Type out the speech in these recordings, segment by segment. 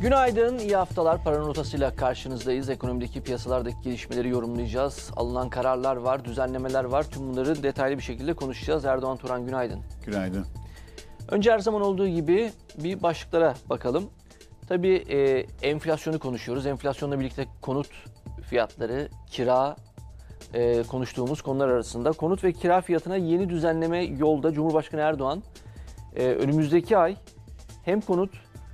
Günaydın, iyi haftalar. Para notasıyla karşınızdayız. Ekonomideki piyasalardaki gelişmeleri yorumlayacağız. Alınan kararlar var, düzenlemeler var. Tüm bunları detaylı bir şekilde konuşacağız. Erdoğan Turan günaydın. Günaydın. Önce her zaman olduğu gibi bir başlıklara bakalım. Tabii e, enflasyonu konuşuyoruz. Enflasyonla birlikte konut fiyatları, kira e, konuştuğumuz konular arasında. Konut ve kira fiyatına yeni düzenleme yolda Cumhurbaşkanı Erdoğan e, önümüzdeki ay hem konut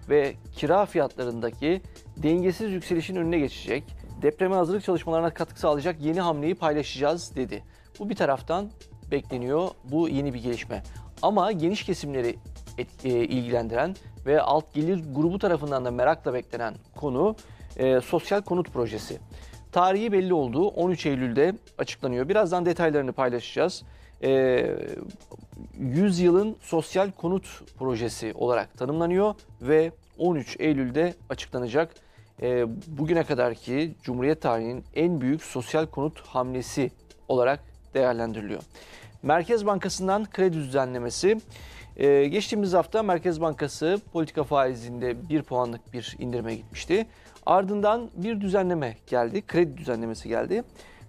ve kira fiyatlarındaki dengesiz yükselişin önüne geçecek, depreme hazırlık çalışmalarına katkı sağlayacak yeni hamleyi paylaşacağız dedi. Bu bir taraftan bekleniyor bu yeni bir gelişme. Ama geniş kesimleri et, e, ilgilendiren ve alt gelir grubu tarafından da merakla beklenen konu e, sosyal konut projesi. Tarihi belli olduğu 13 Eylül'de açıklanıyor. Birazdan detaylarını paylaşacağız. E, 100 yılın sosyal konut projesi olarak tanımlanıyor ve 13 Eylül'de açıklanacak. E, bugüne kadarki Cumhuriyet tarihinin en büyük sosyal konut hamlesi olarak değerlendiriliyor. Merkez Bankası'ndan kredi düzenlemesi. E, geçtiğimiz hafta Merkez Bankası politika faizinde 1 puanlık bir indirime gitmişti. Ardından bir düzenleme geldi, kredi düzenlemesi geldi.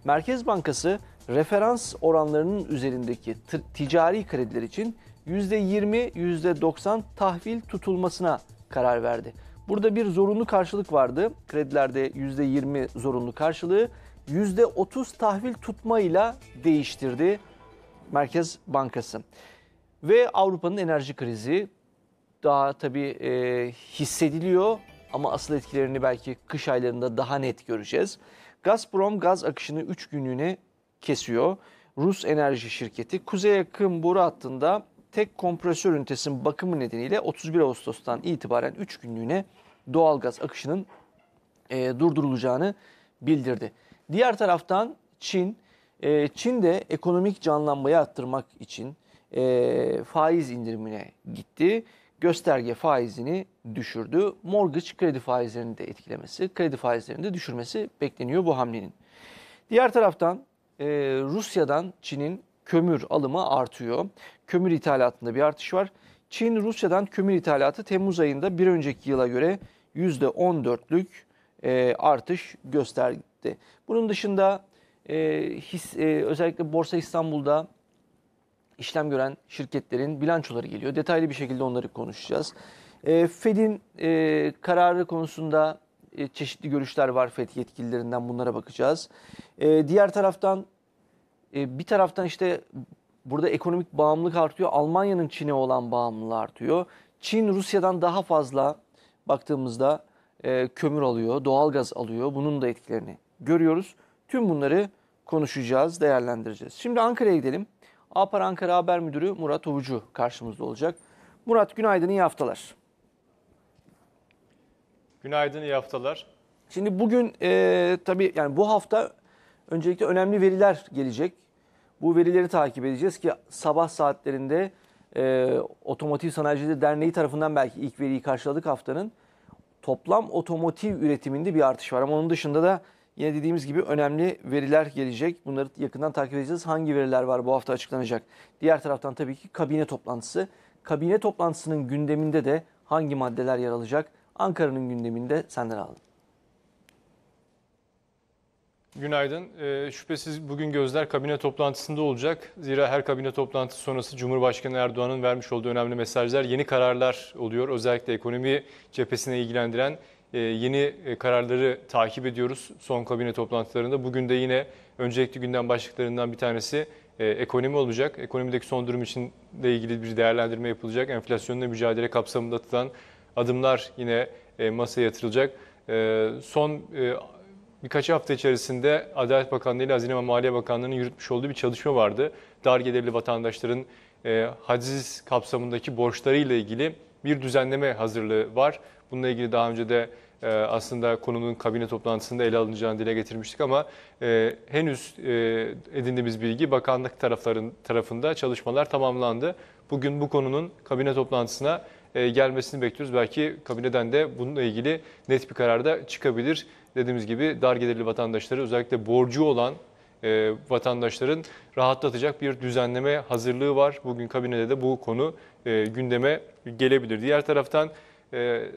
Merkez Bankası referans oranlarının üzerindeki ticari krediler için %20, %90 tahvil tutulmasına karar verdi. Burada bir zorunlu karşılık vardı. Kredilerde %20 zorunlu karşılığı %30 tahvil tutmayla değiştirdi Merkez Bankası. Ve Avrupa'nın enerji krizi daha tabii e, hissediliyor ama asıl etkilerini belki kış aylarında daha net göreceğiz. Gazprom gaz akışını 3 günlüğüne kesiyor. Rus enerji şirketi Kuzey Akım boru hattında tek kompresör ünitesinin bakımı nedeniyle 31 Ağustos'tan itibaren 3 günlüğüne doğal gaz akışının e, durdurulacağını bildirdi. Diğer taraftan Çin, e, Çin de ekonomik canlanmayı arttırmak için e, faiz indirimine gitti. Gösterge faizini düşürdü. Mortgage kredi faizlerini de etkilemesi, kredi faizlerini de düşürmesi bekleniyor bu hamlenin. Diğer taraftan e, Rusya'dan Çin'in kömür alımı artıyor. Kömür ithalatında bir artış var. Çin Rusya'dan kömür ithalatı Temmuz ayında bir önceki yıla göre %14'lük e, artış gösterdi. Bunun dışında e, his, e, özellikle Borsa İstanbul'da işlem gören şirketlerin bilançoları geliyor. Detaylı bir şekilde onları konuşacağız. E, Fed'in e, kararı konusunda e, çeşitli görüşler var FED yetkililerinden bunlara bakacağız. E, diğer taraftan e, bir taraftan işte burada ekonomik bağımlılık artıyor. Almanya'nın Çin'e olan bağımlılığı artıyor. Çin Rusya'dan daha fazla baktığımızda e, kömür alıyor, doğalgaz alıyor. Bunun da etkilerini görüyoruz. Tüm bunları konuşacağız, değerlendireceğiz. Şimdi Ankara'ya gidelim. APAR Ankara Haber Müdürü Murat Uvucu karşımızda olacak. Murat günaydın, iyi haftalar. Günaydın, iyi haftalar. Şimdi bugün e, tabii yani bu hafta öncelikle önemli veriler gelecek. Bu verileri takip edeceğiz ki sabah saatlerinde e, Otomotiv Sanayicileri Derneği tarafından belki ilk veriyi karşıladık haftanın. Toplam otomotiv üretiminde bir artış var ama onun dışında da yine dediğimiz gibi önemli veriler gelecek. Bunları yakından takip edeceğiz. Hangi veriler var bu hafta açıklanacak? Diğer taraftan tabii ki kabine toplantısı. Kabine toplantısının gündeminde de hangi maddeler yer alacak? Ankara'nın gündeminde senden aldım. Günaydın. E, şüphesiz bugün gözler kabine toplantısında olacak. Zira her kabine toplantısı sonrası Cumhurbaşkanı Erdoğan'ın vermiş olduğu önemli mesajlar yeni kararlar oluyor. Özellikle ekonomi cephesine ilgilendiren e, yeni e, kararları takip ediyoruz son kabine toplantılarında. Bugün de yine öncelikli gündem başlıklarından bir tanesi e, ekonomi olacak. Ekonomideki son durum için de ilgili bir değerlendirme yapılacak. Enflasyonla mücadele kapsamında atılan adımlar yine e, masaya yatırılacak. E, son e, birkaç hafta içerisinde Adalet Bakanlığı ile Hazine ve Maliye Bakanlığı'nın yürütmüş olduğu bir çalışma vardı. Dar gelirli vatandaşların haciz kapsamındaki borçları ile ilgili bir düzenleme hazırlığı var. Bununla ilgili daha önce de aslında konunun kabine toplantısında ele alınacağını dile getirmiştik ama henüz edindiğimiz bilgi bakanlık tarafların tarafında çalışmalar tamamlandı. Bugün bu konunun kabine toplantısına e, gelmesini bekliyoruz. Belki kabineden de bununla ilgili net bir karar da çıkabilir. Dediğimiz gibi dar gelirli vatandaşları özellikle borcu olan e, vatandaşların rahatlatacak bir düzenleme hazırlığı var. Bugün kabinede de bu konu e, gündeme gelebilir. Diğer taraftan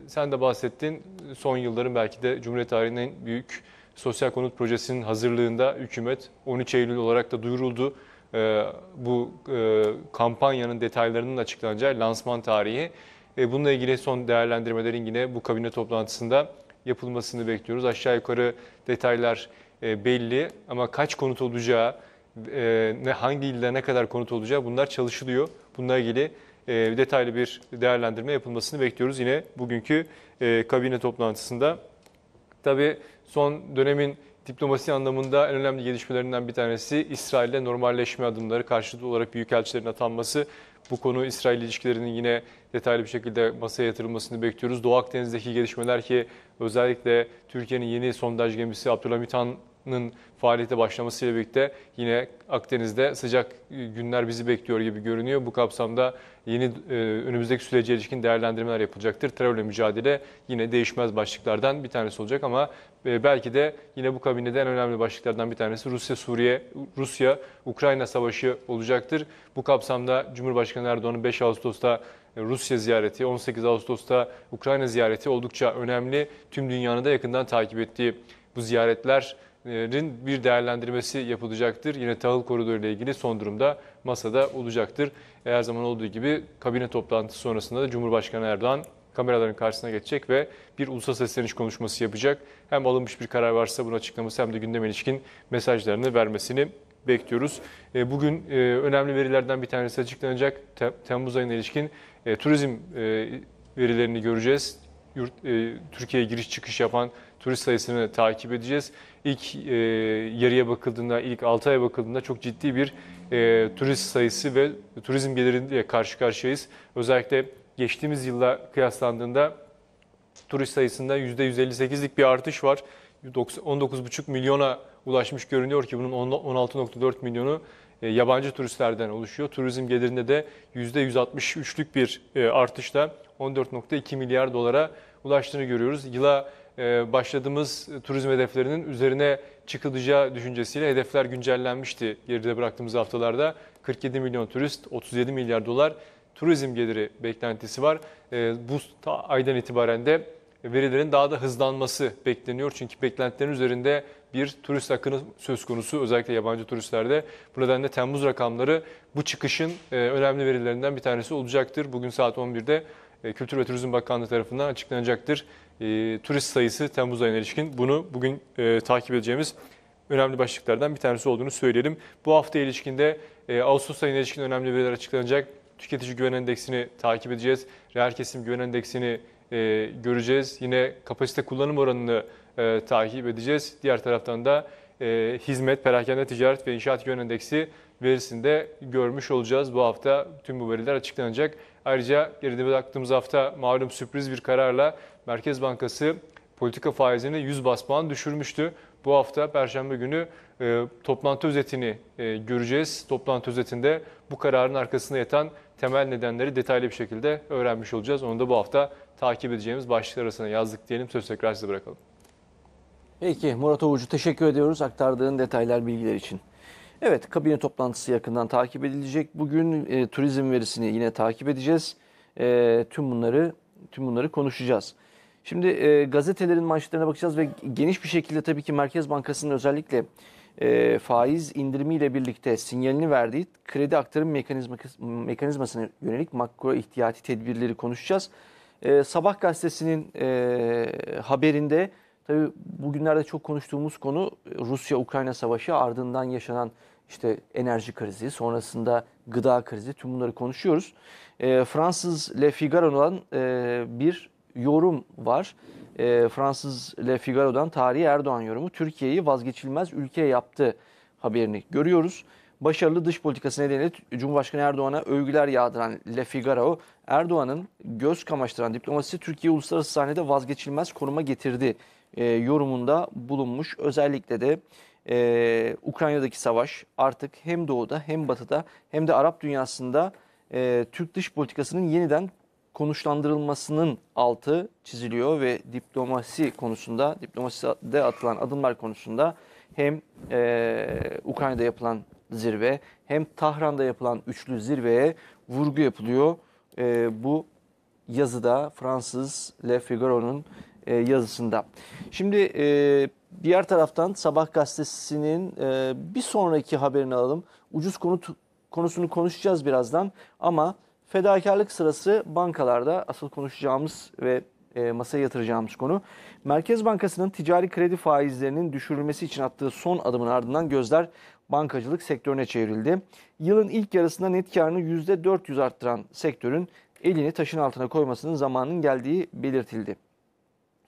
sen de bahsettin son yılların belki de Cumhuriyet tarihinin en büyük sosyal konut projesinin hazırlığında hükümet 13 Eylül olarak da duyuruldu. bu kampanyanın detaylarının açıklanacağı lansman tarihi. Bununla ilgili son değerlendirmelerin yine bu kabine toplantısında yapılmasını bekliyoruz. Aşağı yukarı detaylar e, belli ama kaç konut olacağı, e, ne hangi ilde ne kadar konut olacağı bunlar çalışılıyor. Bununla ilgili e, detaylı bir değerlendirme yapılmasını bekliyoruz yine bugünkü kabine toplantısında. Tabii son dönemin diplomasi anlamında en önemli gelişmelerinden bir tanesi İsrail'le normalleşme adımları, karşılıklı olarak büyükelçilerin atanması bu konu İsrail ilişkilerinin yine detaylı bir şekilde masaya yatırılmasını bekliyoruz. Doğu Akdeniz'deki gelişmeler ki özellikle Türkiye'nin yeni sondaj gemisi Abdülhamit Han Nın faaliyete başlamasıyla birlikte yine Akdeniz'de sıcak e, günler bizi bekliyor gibi görünüyor. Bu kapsamda yeni e, önümüzdeki sürece ilişkin değerlendirmeler yapılacaktır. Terörle mücadele yine değişmez başlıklardan bir tanesi olacak ama e, belki de yine bu kabinede en önemli başlıklardan bir tanesi Rusya Suriye Rusya Ukrayna savaşı olacaktır. Bu kapsamda Cumhurbaşkanı Erdoğan'ın 5 Ağustos'ta Rusya ziyareti, 18 Ağustos'ta Ukrayna ziyareti oldukça önemli. Tüm dünyanın da yakından takip ettiği bu ziyaretler bir değerlendirmesi yapılacaktır. Yine tahıl koridoru ile ilgili son durumda masada olacaktır. Her zaman olduğu gibi kabine toplantısı sonrasında da Cumhurbaşkanı Erdoğan kameraların karşısına geçecek ve bir ulusal sesleniş konuşması yapacak. Hem alınmış bir karar varsa bunu açıklaması hem de gündeme ilişkin mesajlarını vermesini bekliyoruz. Bugün önemli verilerden bir tanesi açıklanacak. Temmuz ayına ilişkin turizm verilerini göreceğiz. Türkiye'ye giriş çıkış yapan turist sayısını takip edeceğiz ilk e, yarıya bakıldığında, ilk 6 aya bakıldığında çok ciddi bir e, turist sayısı ve turizm geliriyle karşı karşıyayız. Özellikle geçtiğimiz yılla kıyaslandığında turist sayısında %158'lik bir artış var. 19,5 milyona ulaşmış görünüyor ki bunun 16,4 milyonu e, yabancı turistlerden oluşuyor. Turizm gelirinde de %163'lük bir e, artışla 14,2 milyar dolara ulaştığını görüyoruz. Yıla e, başladığımız turizm hedeflerinin üzerine çıkılacağı düşüncesiyle hedefler güncellenmişti geride bıraktığımız haftalarda. 47 milyon turist, 37 milyar dolar turizm geliri beklentisi var. E, bu aydan itibaren de verilerin daha da hızlanması bekleniyor. Çünkü beklentilerin üzerinde bir turist akını söz konusu özellikle yabancı turistlerde. Bu nedenle Temmuz rakamları bu çıkışın e, önemli verilerinden bir tanesi olacaktır. Bugün saat 11'de Kültür ve Turizm Bakanlığı tarafından açıklanacaktır e, turist sayısı Temmuz ayına ilişkin. Bunu bugün e, takip edeceğimiz önemli başlıklardan bir tanesi olduğunu söyleyelim. Bu hafta ilişkinde e, Ağustos ayına ilişkin önemli veriler açıklanacak. Tüketici güven endeksini takip edeceğiz. Reel kesim güven endeksini e, göreceğiz. Yine kapasite kullanım oranını e, takip edeceğiz. Diğer taraftan da e, hizmet, perakende ticaret ve inşaat güven endeksi verisinde görmüş olacağız. Bu hafta tüm bu veriler açıklanacak. Ayrıca geride bıraktığımız hafta malum sürpriz bir kararla Merkez Bankası politika faizini 100 bas puan düşürmüştü. Bu hafta Perşembe günü e, toplantı özetini e, göreceğiz. Toplantı özetinde bu kararın arkasında yatan temel nedenleri detaylı bir şekilde öğrenmiş olacağız. Onu da bu hafta takip edeceğimiz başlıklar arasına yazdık diyelim. Söz tekrar size bırakalım. Peki Murat Ovucu teşekkür ediyoruz aktardığın detaylar bilgiler için. Evet kabine toplantısı yakından takip edilecek. Bugün e, turizm verisini yine takip edeceğiz. E, tüm bunları tüm bunları konuşacağız. Şimdi e, gazetelerin manşetlerine bakacağız ve geniş bir şekilde tabii ki Merkez Bankası'nın özellikle e, faiz indirimiyle birlikte sinyalini verdiği kredi aktarım mekanizma, mekanizmasına yönelik makro ihtiyati tedbirleri konuşacağız. E, Sabah gazetesinin e, haberinde tabii bugünlerde çok konuştuğumuz konu e, Rusya-Ukrayna savaşı ardından yaşanan işte enerji krizi, sonrasında gıda krizi tüm bunları konuşuyoruz. E, Fransız Le Figaro'nun e, bir yorum var. E, Fransız Le Figaro'dan tarihi Erdoğan yorumu Türkiye'yi vazgeçilmez ülke yaptı haberini görüyoruz. Başarılı dış politikası nedeniyle Cumhurbaşkanı Erdoğan'a övgüler yağdıran Le Figaro, Erdoğan'ın göz kamaştıran diplomasisi Türkiye uluslararası sahnede vazgeçilmez konuma getirdi e, yorumunda bulunmuş. Özellikle de e, Ukrayna'daki savaş artık hem doğuda hem batıda hem de Arap dünyasında e, Türk dış politikasının yeniden konuşlandırılmasının altı çiziliyor ve diplomasi konusunda, diplomaside atılan adımlar konusunda hem e, Ukrayna'da yapılan zirve hem Tahran'da yapılan üçlü zirveye vurgu yapılıyor. E, bu yazıda Fransız Le Figaro'nun e, yazısında. Şimdi e, diğer taraftan Sabah gazetesinin e, bir sonraki haberini alalım. Ucuz konut konusunu konuşacağız birazdan ama Fedakarlık sırası bankalarda asıl konuşacağımız ve e, masaya yatıracağımız konu. Merkez Bankası'nın ticari kredi faizlerinin düşürülmesi için attığı son adımın ardından gözler bankacılık sektörüne çevrildi. Yılın ilk yarısında net karını %400 arttıran sektörün elini taşın altına koymasının zamanın geldiği belirtildi.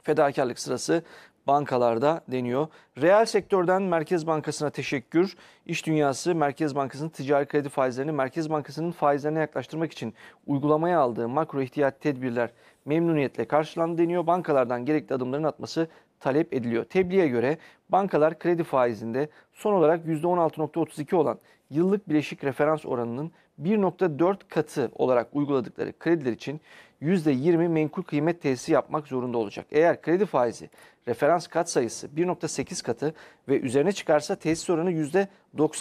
Fedakarlık sırası bankalarda deniyor. Reel sektörden Merkez Bankası'na teşekkür. İş dünyası Merkez Bankası'nın ticari kredi faizlerini Merkez Bankası'nın faizlerine yaklaştırmak için uygulamaya aldığı makro ihtiyat tedbirler memnuniyetle karşılandı deniyor. Bankalardan gerekli adımların atması talep ediliyor. Tebliğe göre bankalar kredi faizinde son olarak %16.32 olan yıllık bileşik referans oranının 1.4 katı olarak uyguladıkları krediler için %20 menkul kıymet tesisi yapmak zorunda olacak. Eğer kredi faizi referans kat sayısı 1.8 katı ve üzerine çıkarsa tesis oranı %90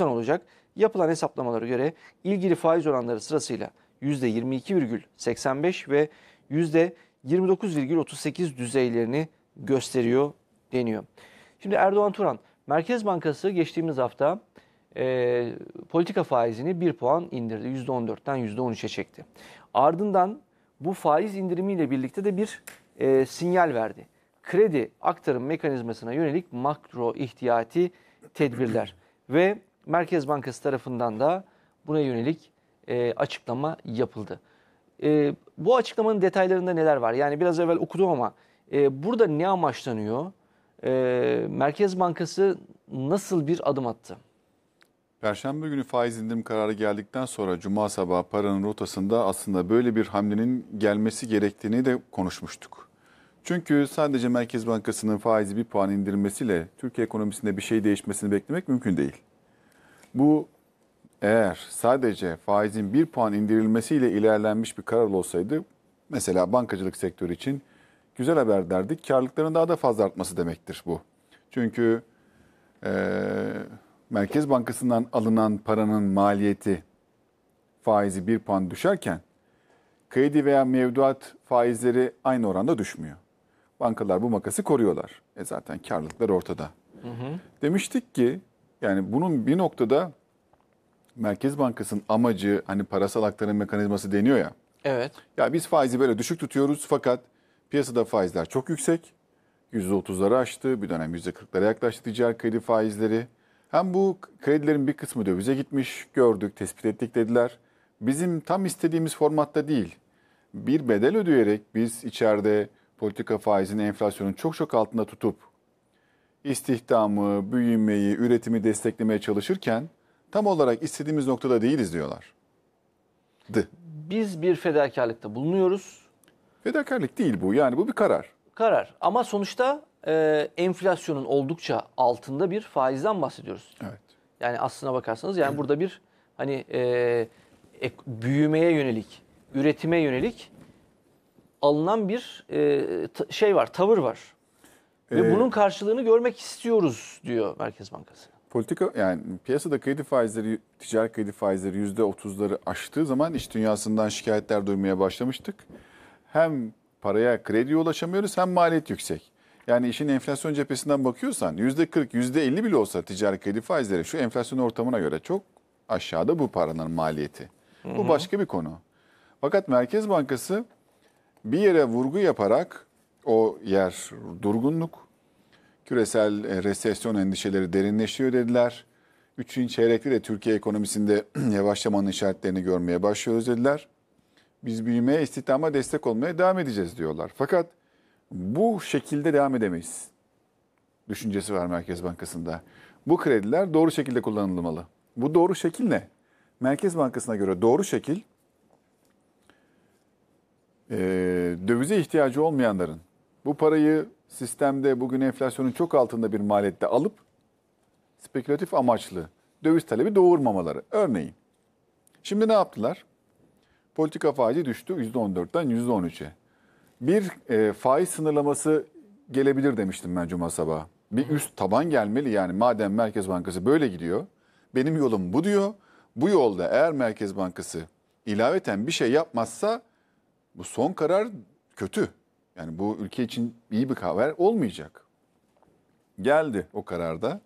olacak. Yapılan hesaplamalara göre ilgili faiz oranları sırasıyla %22,85 ve %29,38 düzeylerini gösteriyor deniyor. Şimdi Erdoğan Turan, Merkez Bankası geçtiğimiz hafta e, politika faizini 1 puan indirdi. %14'ten %13'e çekti. Ardından bu faiz indirimiyle birlikte de bir e, sinyal verdi kredi aktarım mekanizmasına yönelik makro ihtiyati tedbirler ve Merkez Bankası tarafından da buna yönelik e, açıklama yapıldı. E, bu açıklamanın detaylarında neler var? Yani biraz evvel okudum ama e, burada ne amaçlanıyor? E, Merkez Bankası nasıl bir adım attı? Perşembe günü faiz indirim kararı geldikten sonra cuma sabahı paranın rotasında aslında böyle bir hamlenin gelmesi gerektiğini de konuşmuştuk. Çünkü sadece Merkez Bankası'nın faizi bir puan indirmesiyle Türkiye ekonomisinde bir şey değişmesini beklemek mümkün değil. Bu eğer sadece faizin bir puan indirilmesiyle ilerlenmiş bir karar olsaydı mesela bankacılık sektörü için güzel haber derdik. Karlılıkların daha da fazla artması demektir bu. Çünkü e, Merkez Bankası'ndan alınan paranın maliyeti faizi bir puan düşerken kredi veya mevduat faizleri aynı oranda düşmüyor. Bankalar bu makası koruyorlar. E zaten karlılıklar ortada. Hı hı. Demiştik ki yani bunun bir noktada Merkez Bankası'nın amacı hani parasal aktarım mekanizması deniyor ya. Evet. Ya biz faizi böyle düşük tutuyoruz fakat piyasada faizler çok yüksek. %30'ları aştı. Bir dönem %40'lara yaklaştı ticari kredi faizleri. Hem bu kredilerin bir kısmı dövize gitmiş, gördük, tespit ettik dediler. Bizim tam istediğimiz formatta değil. Bir bedel ödeyerek biz içeride politika faizini enflasyonun çok çok altında tutup istihdamı, büyümeyi, üretimi desteklemeye çalışırken tam olarak istediğimiz noktada değiliz diyorlar. D. Biz bir fedakarlıkta bulunuyoruz. Fedakarlık değil bu yani bu bir karar. Karar ama sonuçta e, enflasyonun oldukça altında bir faizden bahsediyoruz. Evet. Yani aslına bakarsanız yani burada bir hani e, ek, büyümeye yönelik, üretime yönelik alınan bir e, şey var, tavır var. Ve ee, bunun karşılığını görmek istiyoruz diyor Merkez Bankası. Politika yani piyasada kredi faizleri, ticari kredi faizleri yüzde otuzları aştığı zaman iş dünyasından şikayetler duymaya başlamıştık. Hem paraya krediye ulaşamıyoruz hem maliyet yüksek. Yani işin enflasyon cephesinden bakıyorsan yüzde kırk, yüzde elli bile olsa ticari kredi faizleri şu enflasyon ortamına göre çok aşağıda bu paranın maliyeti. Hı hı. Bu başka bir konu. Fakat Merkez Bankası bir yere vurgu yaparak o yer durgunluk, küresel e, resesyon endişeleri derinleşiyor dediler. Üçüncü çeyrekli de Türkiye ekonomisinde yavaşlamanın işaretlerini görmeye başlıyoruz dediler. Biz büyümeye, istihdama destek olmaya devam edeceğiz diyorlar. Fakat bu şekilde devam edemeyiz. Düşüncesi var Merkez Bankası'nda. Bu krediler doğru şekilde kullanılmalı. Bu doğru şekil ne? Merkez Bankası'na göre doğru şekil e, dövize ihtiyacı olmayanların bu parayı sistemde bugün enflasyonun çok altında bir maliyette alıp spekülatif amaçlı döviz talebi doğurmamaları. Örneğin şimdi ne yaptılar? Politika faizi düştü %14'ten %13'e. Bir e, faiz sınırlaması gelebilir demiştim ben cuma sabahı. Bir üst taban gelmeli yani madem Merkez Bankası böyle gidiyor, benim yolum bu diyor. Bu yolda eğer Merkez Bankası ilaveten bir şey yapmazsa bu son karar kötü. Yani bu ülke için iyi bir haber olmayacak. Geldi o kararda.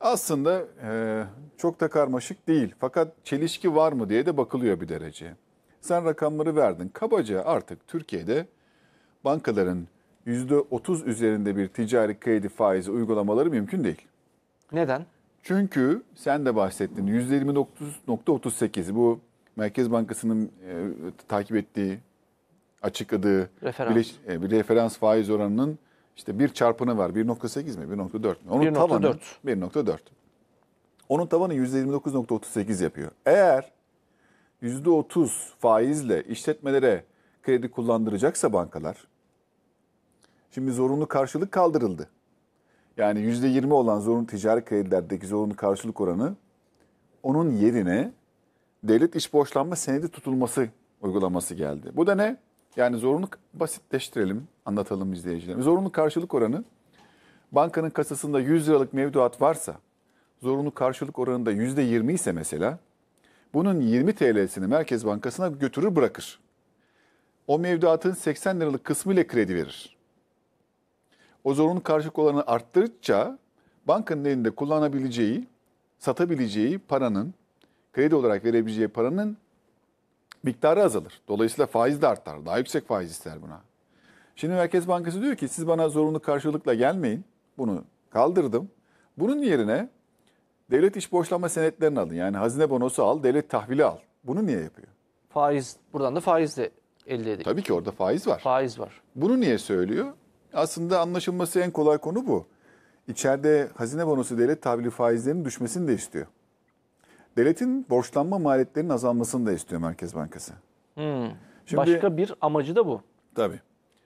Aslında e, çok da karmaşık değil. Fakat çelişki var mı diye de bakılıyor bir derece. Sen rakamları verdin. Kabaca artık Türkiye'de bankaların %30 üzerinde bir ticari kredi faizi uygulamaları mümkün değil. Neden? Çünkü sen de bahsettin %29.38 bu Merkez Bankası'nın e, takip ettiği, açıkladığı referans. Bileş, e, bir referans faiz oranının işte bir çarpını var. 1.8 mi? 1.4 mi? Onun 1.4. tavanı 1.4. Onun tavanı %29.38 yapıyor. Eğer %30 faizle işletmelere kredi kullandıracaksa bankalar, şimdi zorunlu karşılık kaldırıldı. Yani %20 olan zorunlu ticari kredilerdeki zorunlu karşılık oranı onun yerine devlet iş borçlanma senedi tutulması uygulaması geldi. Bu da ne? Yani zorunlu basitleştirelim, anlatalım izleyicilerimize. Zorunlu karşılık oranı bankanın kasasında 100 liralık mevduat varsa, zorunlu karşılık oranında %20 ise mesela, bunun 20 TL'sini Merkez Bankası'na götürür bırakır. O mevduatın 80 liralık kısmı ile kredi verir. O zorunlu karşılık oranı arttırdıkça bankanın elinde kullanabileceği, satabileceği paranın kredi olarak verebileceği paranın miktarı azalır. Dolayısıyla faiz de artar. Daha yüksek faiz ister buna. Şimdi Merkez Bankası diyor ki siz bana zorunlu karşılıkla gelmeyin. Bunu kaldırdım. Bunun yerine devlet iş borçlanma senetlerini alın. Yani hazine bonosu al, devlet tahvili al. Bunu niye yapıyor? Faiz, buradan da faiz de elde ediyor. Tabii ki orada faiz var. Faiz var. Bunu niye söylüyor? Aslında anlaşılması en kolay konu bu. İçeride hazine bonosu devlet tahvili faizlerinin düşmesini de istiyor. Devletin borçlanma maliyetlerinin azalmasını da istiyor Merkez Bankası. Hmm. Şimdi, Başka bir amacı da bu. Tabii.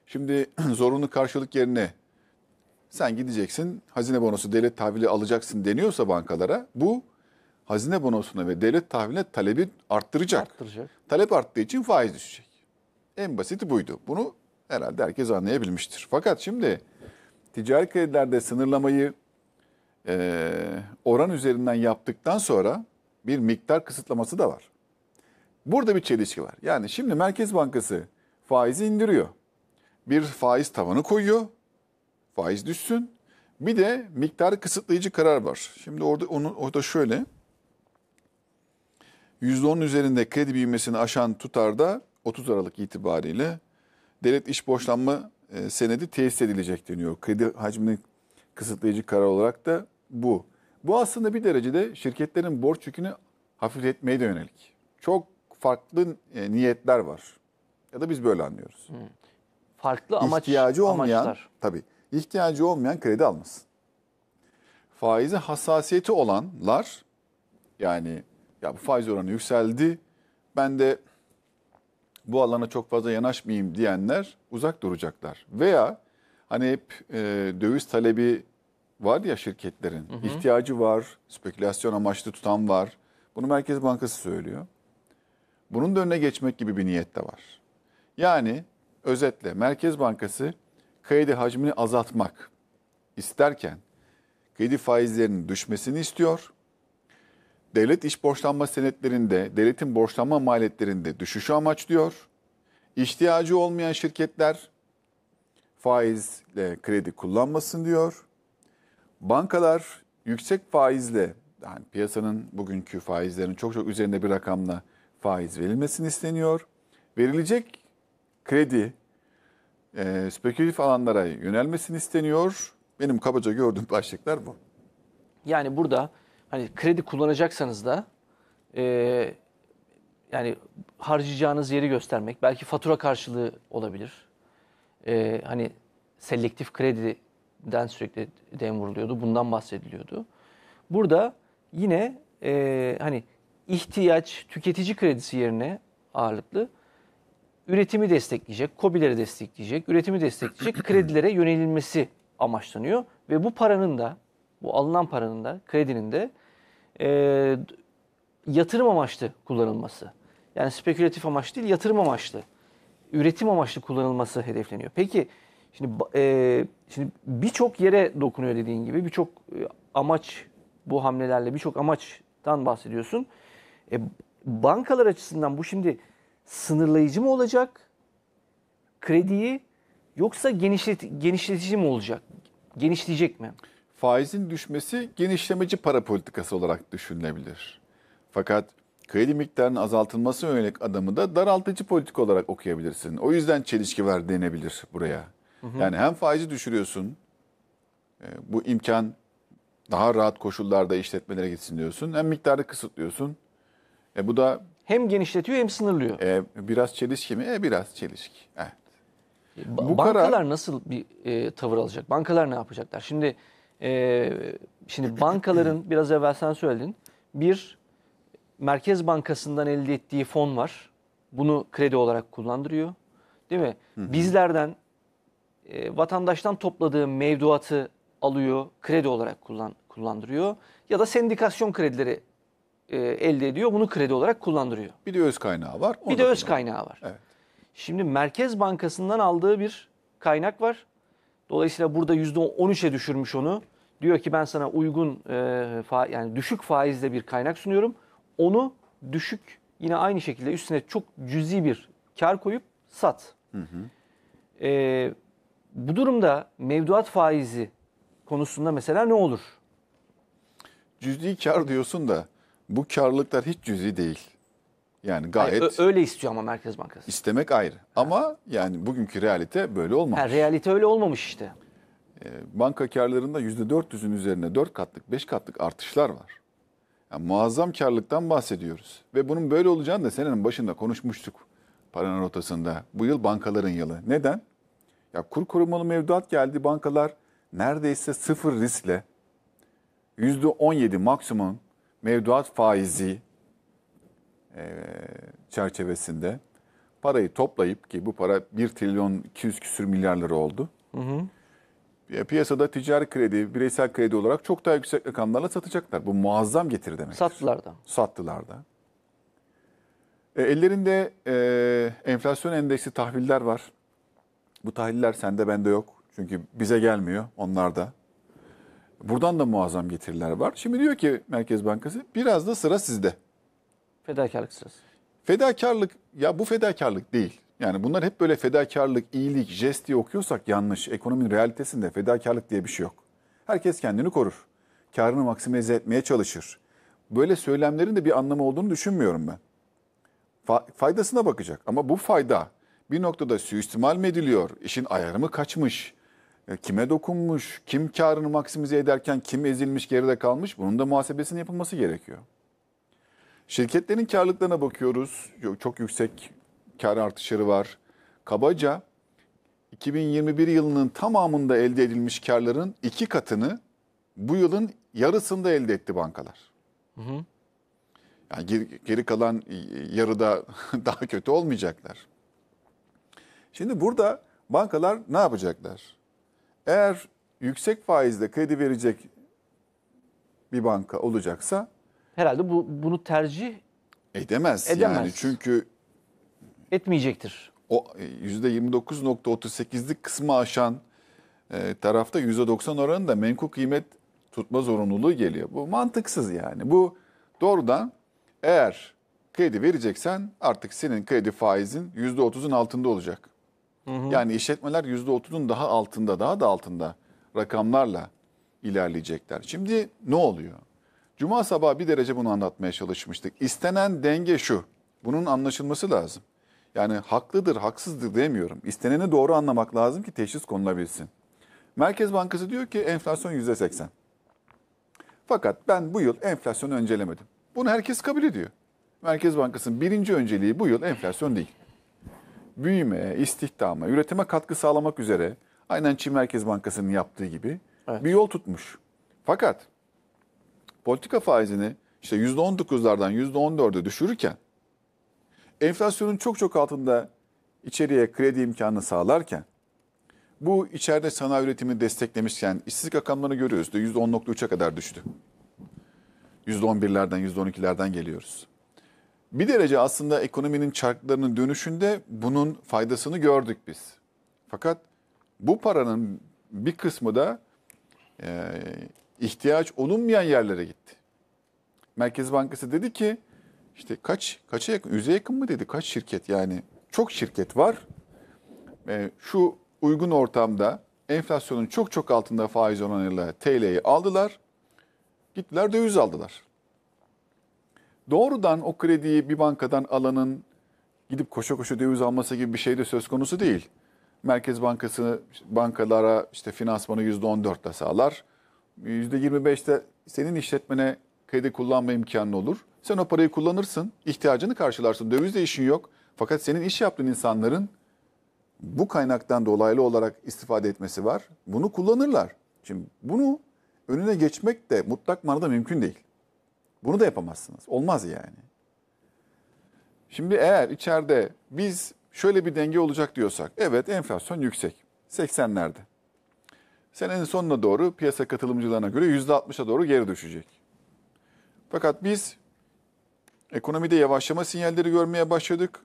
Şimdi zorunlu karşılık yerine sen gideceksin hazine bonosu devlet tahvili alacaksın deniyorsa bankalara bu hazine bonosuna ve devlet tahviline talebi arttıracak. arttıracak. Talep arttığı için faiz düşecek. En basiti buydu. Bunu herhalde herkes anlayabilmiştir. Fakat şimdi ticari kredilerde sınırlamayı e, oran üzerinden yaptıktan sonra bir miktar kısıtlaması da var. Burada bir çelişki var. Yani şimdi Merkez Bankası faizi indiriyor. Bir faiz tavanı koyuyor. Faiz düşsün. Bir de miktar kısıtlayıcı karar var. Şimdi orada onun orada şöyle %10'un üzerinde kredi büyümesini aşan tutarda 30 Aralık itibariyle devlet iş borçlanma e, senedi tesis edilecek deniyor. Kredi hacmini kısıtlayıcı karar olarak da bu. Bu aslında bir derecede şirketlerin borç yükünü hafifletmeye de yönelik. Çok farklı e, niyetler var. Ya da biz böyle anlıyoruz. Hmm. Farklı amaç, İhtiyacı olmayan, amaçlar. Tabii. İhtiyacı olmayan kredi almasın. Faize hassasiyeti olanlar yani ya bu faiz oranı yükseldi. Ben de bu alana çok fazla yanaşmayayım diyenler uzak duracaklar. Veya hani hep e, döviz talebi var ya şirketlerin. Hı hı. ihtiyacı var, spekülasyon amaçlı tutan var. Bunu Merkez Bankası söylüyor. Bunun da önüne geçmek gibi bir niyet de var. Yani özetle Merkez Bankası kredi hacmini azaltmak isterken kredi faizlerinin düşmesini istiyor. Devlet iş borçlanma senetlerinde, devletin borçlanma maliyetlerinde düşüşü amaçlıyor. İhtiyacı olmayan şirketler faizle kredi kullanmasın diyor. Bankalar yüksek faizle yani piyasanın bugünkü faizlerinin çok çok üzerinde bir rakamla faiz verilmesini isteniyor. Verilecek kredi e, spekülatif alanlara yönelmesini isteniyor. Benim kabaca gördüğüm başlıklar bu. Yani burada hani kredi kullanacaksanız da e, yani harcayacağınız yeri göstermek belki fatura karşılığı olabilir. E, hani selektif kredi den sürekli dem vuruluyordu. Bundan bahsediliyordu. Burada yine e, hani ihtiyaç, tüketici kredisi yerine ağırlıklı üretimi destekleyecek, COBİ'leri destekleyecek, üretimi destekleyecek kredilere yönelilmesi amaçlanıyor. Ve bu paranın da, bu alınan paranın da, kredinin de e, yatırım amaçlı kullanılması. Yani spekülatif amaç değil, yatırım amaçlı, üretim amaçlı kullanılması hedefleniyor. Peki Şimdi e, şimdi birçok yere dokunuyor dediğin gibi birçok e, amaç bu hamlelerle birçok amaçtan bahsediyorsun. E, bankalar açısından bu şimdi sınırlayıcı mı olacak krediyi yoksa genişlet, genişletici mi olacak? Genişleyecek mi? Faizin düşmesi genişlemeci para politikası olarak düşünülebilir. Fakat kredi miktarının azaltılması yönelik adımı da daraltıcı politik olarak okuyabilirsin. O yüzden çelişki var denebilir buraya. Hı Yani hem faizi düşürüyorsun, e, bu imkan daha rahat koşullarda işletmelere gitsin diyorsun. Hem miktarı kısıtlıyorsun. E bu da hem genişletiyor hem sınırlıyor. E, biraz çelişki mi? E, biraz çelişki. Evet. E, ba bu bankalar karar... nasıl bir e, tavır alacak? Bankalar ne yapacaklar? Şimdi e, şimdi bankaların biraz evvel sen söyledin. Bir Merkez Bankası'ndan elde ettiği fon var. Bunu kredi olarak kullandırıyor. Değil mi? Hı hı. Bizlerden e, vatandaştan topladığı mevduatı alıyor, kredi olarak kullan, kullandırıyor ya da sendikasyon kredileri e, elde ediyor, bunu kredi olarak kullandırıyor. Bir de öz kaynağı var. Bir de öz kaynağı var. Evet. Şimdi Merkez Bankası'ndan aldığı bir kaynak var. Dolayısıyla burada %13'e düşürmüş onu. Diyor ki ben sana uygun e, fa, yani düşük faizle bir kaynak sunuyorum. Onu düşük yine aynı şekilde üstüne çok cüzi bir kar koyup sat. Hı hı. E, bu durumda mevduat faizi konusunda mesela ne olur? Cüzdi kar diyorsun da bu karlılıklar hiç cüzdi değil. Yani gayet... Hayır, öyle istiyor ama Merkez Bankası. İstemek ayrı. Ha. Ama yani bugünkü realite böyle olmamış. Ha, realite öyle olmamış işte. Ee, banka karlarında %400'ün üzerine 4 katlık, 5 katlık artışlar var. Yani muazzam karlılıktan bahsediyoruz. Ve bunun böyle olacağını da senenin başında konuşmuştuk. Paranın rotasında. Bu yıl bankaların yılı. Neden? Ya kur korumalı mevduat geldi bankalar neredeyse sıfır riskle %17 maksimum mevduat faizi e, çerçevesinde parayı toplayıp ki bu para 1 trilyon 200 küsür milyar lira oldu. Hı hı. E, piyasada ticari kredi, bireysel kredi olarak çok daha yüksek rakamlarla satacaklar. Bu muazzam getiri demek. Sattılar da. Sattılar da. E, ellerinde e, enflasyon endeksi tahviller var. Bu tahliller sende bende yok. Çünkü bize gelmiyor onlar da. Buradan da muazzam getiriler var. Şimdi diyor ki Merkez Bankası biraz da sıra sizde. Fedakarlık sırası. Fedakarlık ya bu fedakarlık değil. Yani bunlar hep böyle fedakarlık, iyilik, jest diye okuyorsak yanlış. Ekonominin realitesinde fedakarlık diye bir şey yok. Herkes kendini korur. Karını maksimize etmeye çalışır. Böyle söylemlerin de bir anlamı olduğunu düşünmüyorum ben. Fa- faydasına bakacak ama bu fayda bir noktada suistimal mi ediliyor? İşin ayarı mı kaçmış? E, kime dokunmuş? Kim karını maksimize ederken kim ezilmiş geride kalmış? Bunun da muhasebesinin yapılması gerekiyor. Şirketlerin karlılıklarına bakıyoruz. Çok yüksek kar artışları var. Kabaca 2021 yılının tamamında elde edilmiş karların iki katını bu yılın yarısında elde etti bankalar. Hı hı. Yani geri, geri kalan yarıda daha kötü olmayacaklar. Şimdi burada bankalar ne yapacaklar? Eğer yüksek faizle kredi verecek bir banka olacaksa herhalde bu bunu tercih edemez, edemez. yani çünkü etmeyecektir. O %29.38'lik e, kısmı aşan e, tarafta %90 oranında menkul kıymet tutma zorunluluğu geliyor. Bu mantıksız yani. Bu doğrudan eğer kredi vereceksen artık senin kredi faizin %30'un altında olacak. Hı hı. Yani işletmeler %30'un daha altında, daha da altında rakamlarla ilerleyecekler. Şimdi ne oluyor? Cuma sabahı bir derece bunu anlatmaya çalışmıştık. İstenen denge şu. Bunun anlaşılması lazım. Yani haklıdır, haksızdır demiyorum. İsteneni doğru anlamak lazım ki teşhis konulabilsin. Merkez Bankası diyor ki enflasyon %80. Fakat ben bu yıl enflasyonu öncelemedim. Bunu herkes kabul ediyor. Merkez Bankası'nın birinci önceliği bu yıl enflasyon değil büyümeye, istihdama, üretime katkı sağlamak üzere aynen Çin Merkez Bankası'nın yaptığı gibi evet. bir yol tutmuş. Fakat politika faizini işte %19'lardan %14'e düşürürken enflasyonun çok çok altında içeriye kredi imkanını sağlarken bu içeride sanayi üretimi desteklemişken işsizlik rakamlarını görüyoruz. %10.3'e kadar düştü. %11'lerden, %12'lerden geliyoruz. Bir derece aslında ekonominin çarklarının dönüşünde bunun faydasını gördük biz. Fakat bu paranın bir kısmı da e, ihtiyaç olunmayan yerlere gitti. Merkez Bankası dedi ki işte kaç kaça yakın yüze yakın mı dedi kaç şirket yani çok şirket var. E, şu uygun ortamda enflasyonun çok çok altında faiz oranıyla TL'yi aldılar. Gittiler döviz aldılar doğrudan o krediyi bir bankadan alanın gidip koşa koşa döviz alması gibi bir şey de söz konusu değil. Merkez Bankası bankalara işte finansmanı %14'le sağlar. %25'te senin işletmene kredi kullanma imkanı olur. Sen o parayı kullanırsın, ihtiyacını karşılarsın. Dövizle işin yok. Fakat senin iş yaptığın insanların bu kaynaktan dolaylı olarak istifade etmesi var. Bunu kullanırlar. Şimdi bunu önüne geçmek de mutlak manada mümkün değil. Bunu da yapamazsınız. Olmaz yani. Şimdi eğer içeride biz şöyle bir denge olacak diyorsak, evet enflasyon yüksek. 80'lerde. Senenin sonuna doğru piyasa katılımcılarına göre %60'a doğru geri düşecek. Fakat biz ekonomide yavaşlama sinyalleri görmeye başladık.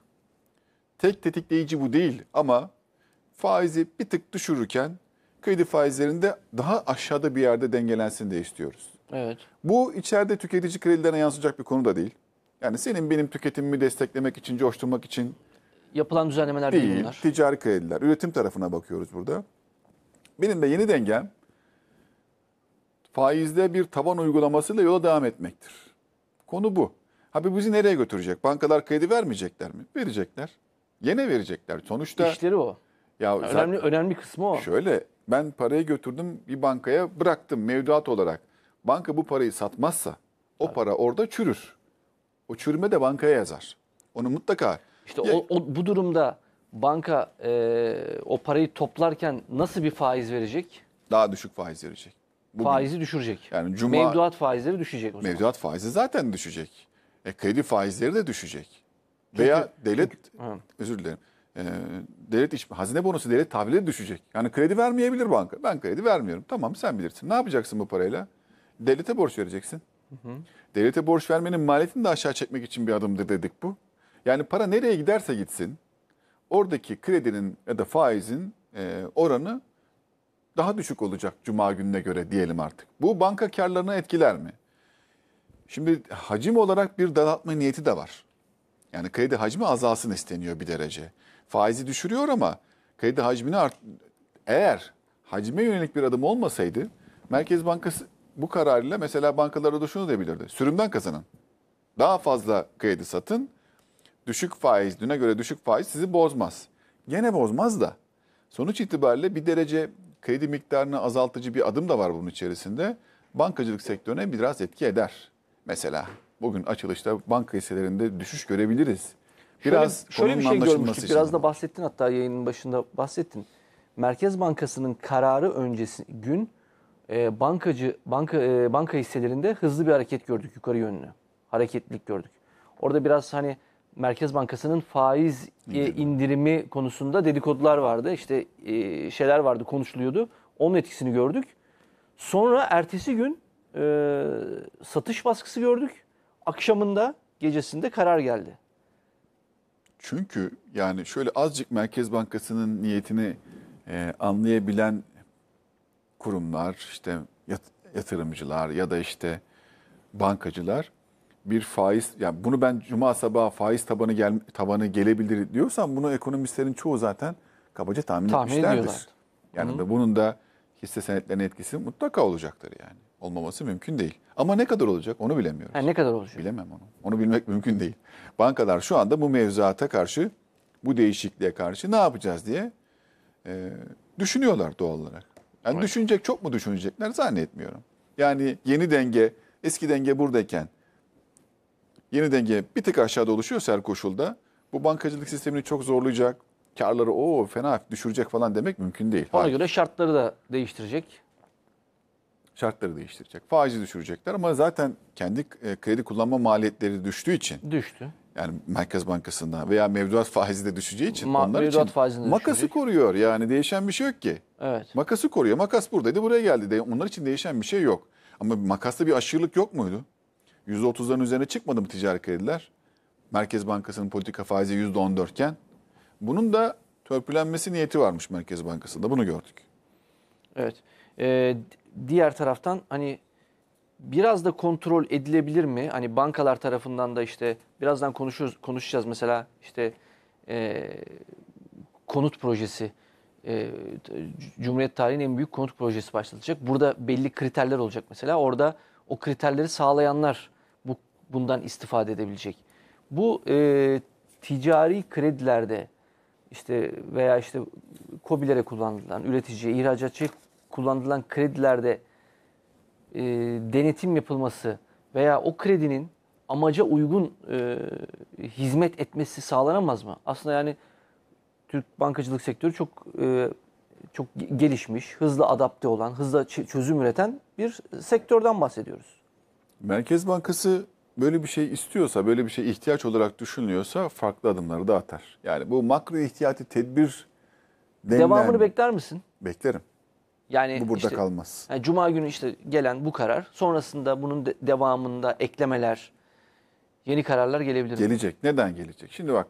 Tek tetikleyici bu değil ama faizi bir tık düşürürken kredi faizlerinde daha aşağıda bir yerde dengelensin de istiyoruz. Evet. Bu içeride tüketici kredilerine yansıyacak bir konu da değil. Yani senin benim tüketimimi desteklemek için, coşturmak için yapılan düzenlemeler değil, değil bunlar. Ticari krediler. Üretim tarafına bakıyoruz burada. Benim de yeni dengem faizde bir taban uygulamasıyla yola devam etmektir. Konu bu. Abi bizi nereye götürecek? Bankalar kredi vermeyecekler mi? Verecekler. Yine verecekler. Sonuçta işleri o. Ya önemli zaten, önemli kısmı o. Şöyle ben parayı götürdüm bir bankaya bıraktım mevduat olarak. Banka bu parayı satmazsa o evet. para orada çürür. O çürüme de bankaya yazar. Onu mutlaka. İşte ya, o, o, bu durumda banka e, o parayı toplarken nasıl bir faiz verecek? Daha düşük faiz verecek. Bugün, faizi düşürecek. Yani cuma, mevduat faizleri düşecek o zaman. Mevduat faizi zaten düşecek. E, kredi faizleri de düşecek. Çünkü, Veya devlet çünkü, hı. özür dilerim. E, devlet iş, hazine bonosu devlet tahvili düşecek. Yani kredi vermeyebilir banka. Ben kredi vermiyorum. Tamam sen bilirsin. Ne yapacaksın bu parayla? devlete borç vereceksin. Hı hı. Devlete borç vermenin maliyetini de aşağı çekmek için bir adımdır dedik bu. Yani para nereye giderse gitsin oradaki kredinin ya da faizin e, oranı daha düşük olacak cuma gününe göre diyelim artık. Bu banka karlarını etkiler mi? Şimdi hacim olarak bir daraltma niyeti de var. Yani kredi hacmi azalsın isteniyor bir derece. Faizi düşürüyor ama kredi hacmini art eğer hacme yönelik bir adım olmasaydı Merkez Bankası bu kararıyla mesela bankalara da şunu diyebilirdi. Sürümden kazanın. Daha fazla kredi satın. Düşük faiz, düne göre düşük faiz sizi bozmaz. Gene bozmaz da. Sonuç itibariyle bir derece kredi miktarını azaltıcı bir adım da var bunun içerisinde. Bankacılık sektörüne biraz etki eder. Mesela bugün açılışta banka hisselerinde düşüş görebiliriz. Biraz şöyle, şöyle bir şey görmüştük. Biraz da bahsettin hatta yayının başında bahsettin. Merkez Bankası'nın kararı öncesi gün e, bankacı banka e, banka hisselerinde hızlı bir hareket gördük yukarı yönlü. Hareketlilik gördük. Orada biraz hani Merkez Bankası'nın faiz e, indirimi konusunda dedikodular vardı. İşte e, şeyler vardı konuşuluyordu. Onun etkisini gördük. Sonra ertesi gün e, satış baskısı gördük. Akşamında gecesinde karar geldi. Çünkü yani şöyle azıcık Merkez Bankası'nın niyetini e, anlayabilen kurumlar, işte yatırımcılar ya da işte bankacılar bir faiz yani bunu ben cuma sabahı faiz tabanı gel tabanı gelebilir diyorsam bunu ekonomistlerin çoğu zaten kabaca tahmin, tahmin etmişlerdir. Ediyorlar. Yani Hı. da bunun da hisse senetlerine etkisi mutlaka olacaktır yani. Olmaması mümkün değil. Ama ne kadar olacak onu bilemiyoruz. Yani ne kadar olacak? Bilemem onu. Onu bilmek mümkün değil. Bankalar şu anda bu mevzuata karşı, bu değişikliğe karşı ne yapacağız diye e, düşünüyorlar doğal olarak. Yani evet. düşünecek çok mu düşünecekler zannetmiyorum. Yani yeni denge eski denge buradayken yeni denge bir tık aşağıda oluşuyorsa her koşulda bu bankacılık sistemini çok zorlayacak. Karları o fena düşürecek falan demek mümkün değil. Ona Hayır. göre şartları da değiştirecek. Şartları değiştirecek. Faizi düşürecekler ama zaten kendi e, kredi kullanma maliyetleri düştüğü için. Düştü. Yani Merkez Bankası'ndan veya mevduat faizi de düşeceği için Ma onlar mevduat için makası düşecek. koruyor. Yani değişen bir şey yok ki. Evet. Makası koruyor. Makas buradaydı buraya geldi. De. Onlar için değişen bir şey yok. Ama makasta bir aşırılık yok muydu? %30'ların üzerine çıkmadı mı ticari krediler? Merkez Bankası'nın politika faizi %14 iken. Bunun da törpülenmesi niyeti varmış Merkez Bankası'nda. Bunu gördük. Evet. Ee, diğer taraftan hani biraz da kontrol edilebilir mi? Hani bankalar tarafından da işte birazdan konuşuruz, konuşacağız mesela işte e, konut projesi e, Cumhuriyet tarihinin en büyük konut projesi başlatılacak. Burada belli kriterler olacak mesela. Orada o kriterleri sağlayanlar bu, bundan istifade edebilecek. Bu e, ticari kredilerde işte veya işte COBİ'lere kullanılan, üreticiye, ihracatçı kullanılan kredilerde e, denetim yapılması veya o kredinin amaca uygun e, hizmet etmesi sağlanamaz mı? Aslında yani Türk bankacılık sektörü çok e, çok gelişmiş, hızlı adapte olan, hızlı çözüm üreten bir sektörden bahsediyoruz. Merkez Bankası böyle bir şey istiyorsa, böyle bir şey ihtiyaç olarak düşünüyorsa farklı adımları da atar. Yani bu makro ihtiyati tedbir denilen... Devamını bekler misin? Beklerim. Yani bu burada işte, kalmaz. Yani Cuma günü işte gelen bu karar, sonrasında bunun de devamında eklemeler, yeni kararlar gelebilir. Gelecek. Mi? Neden gelecek? Şimdi bak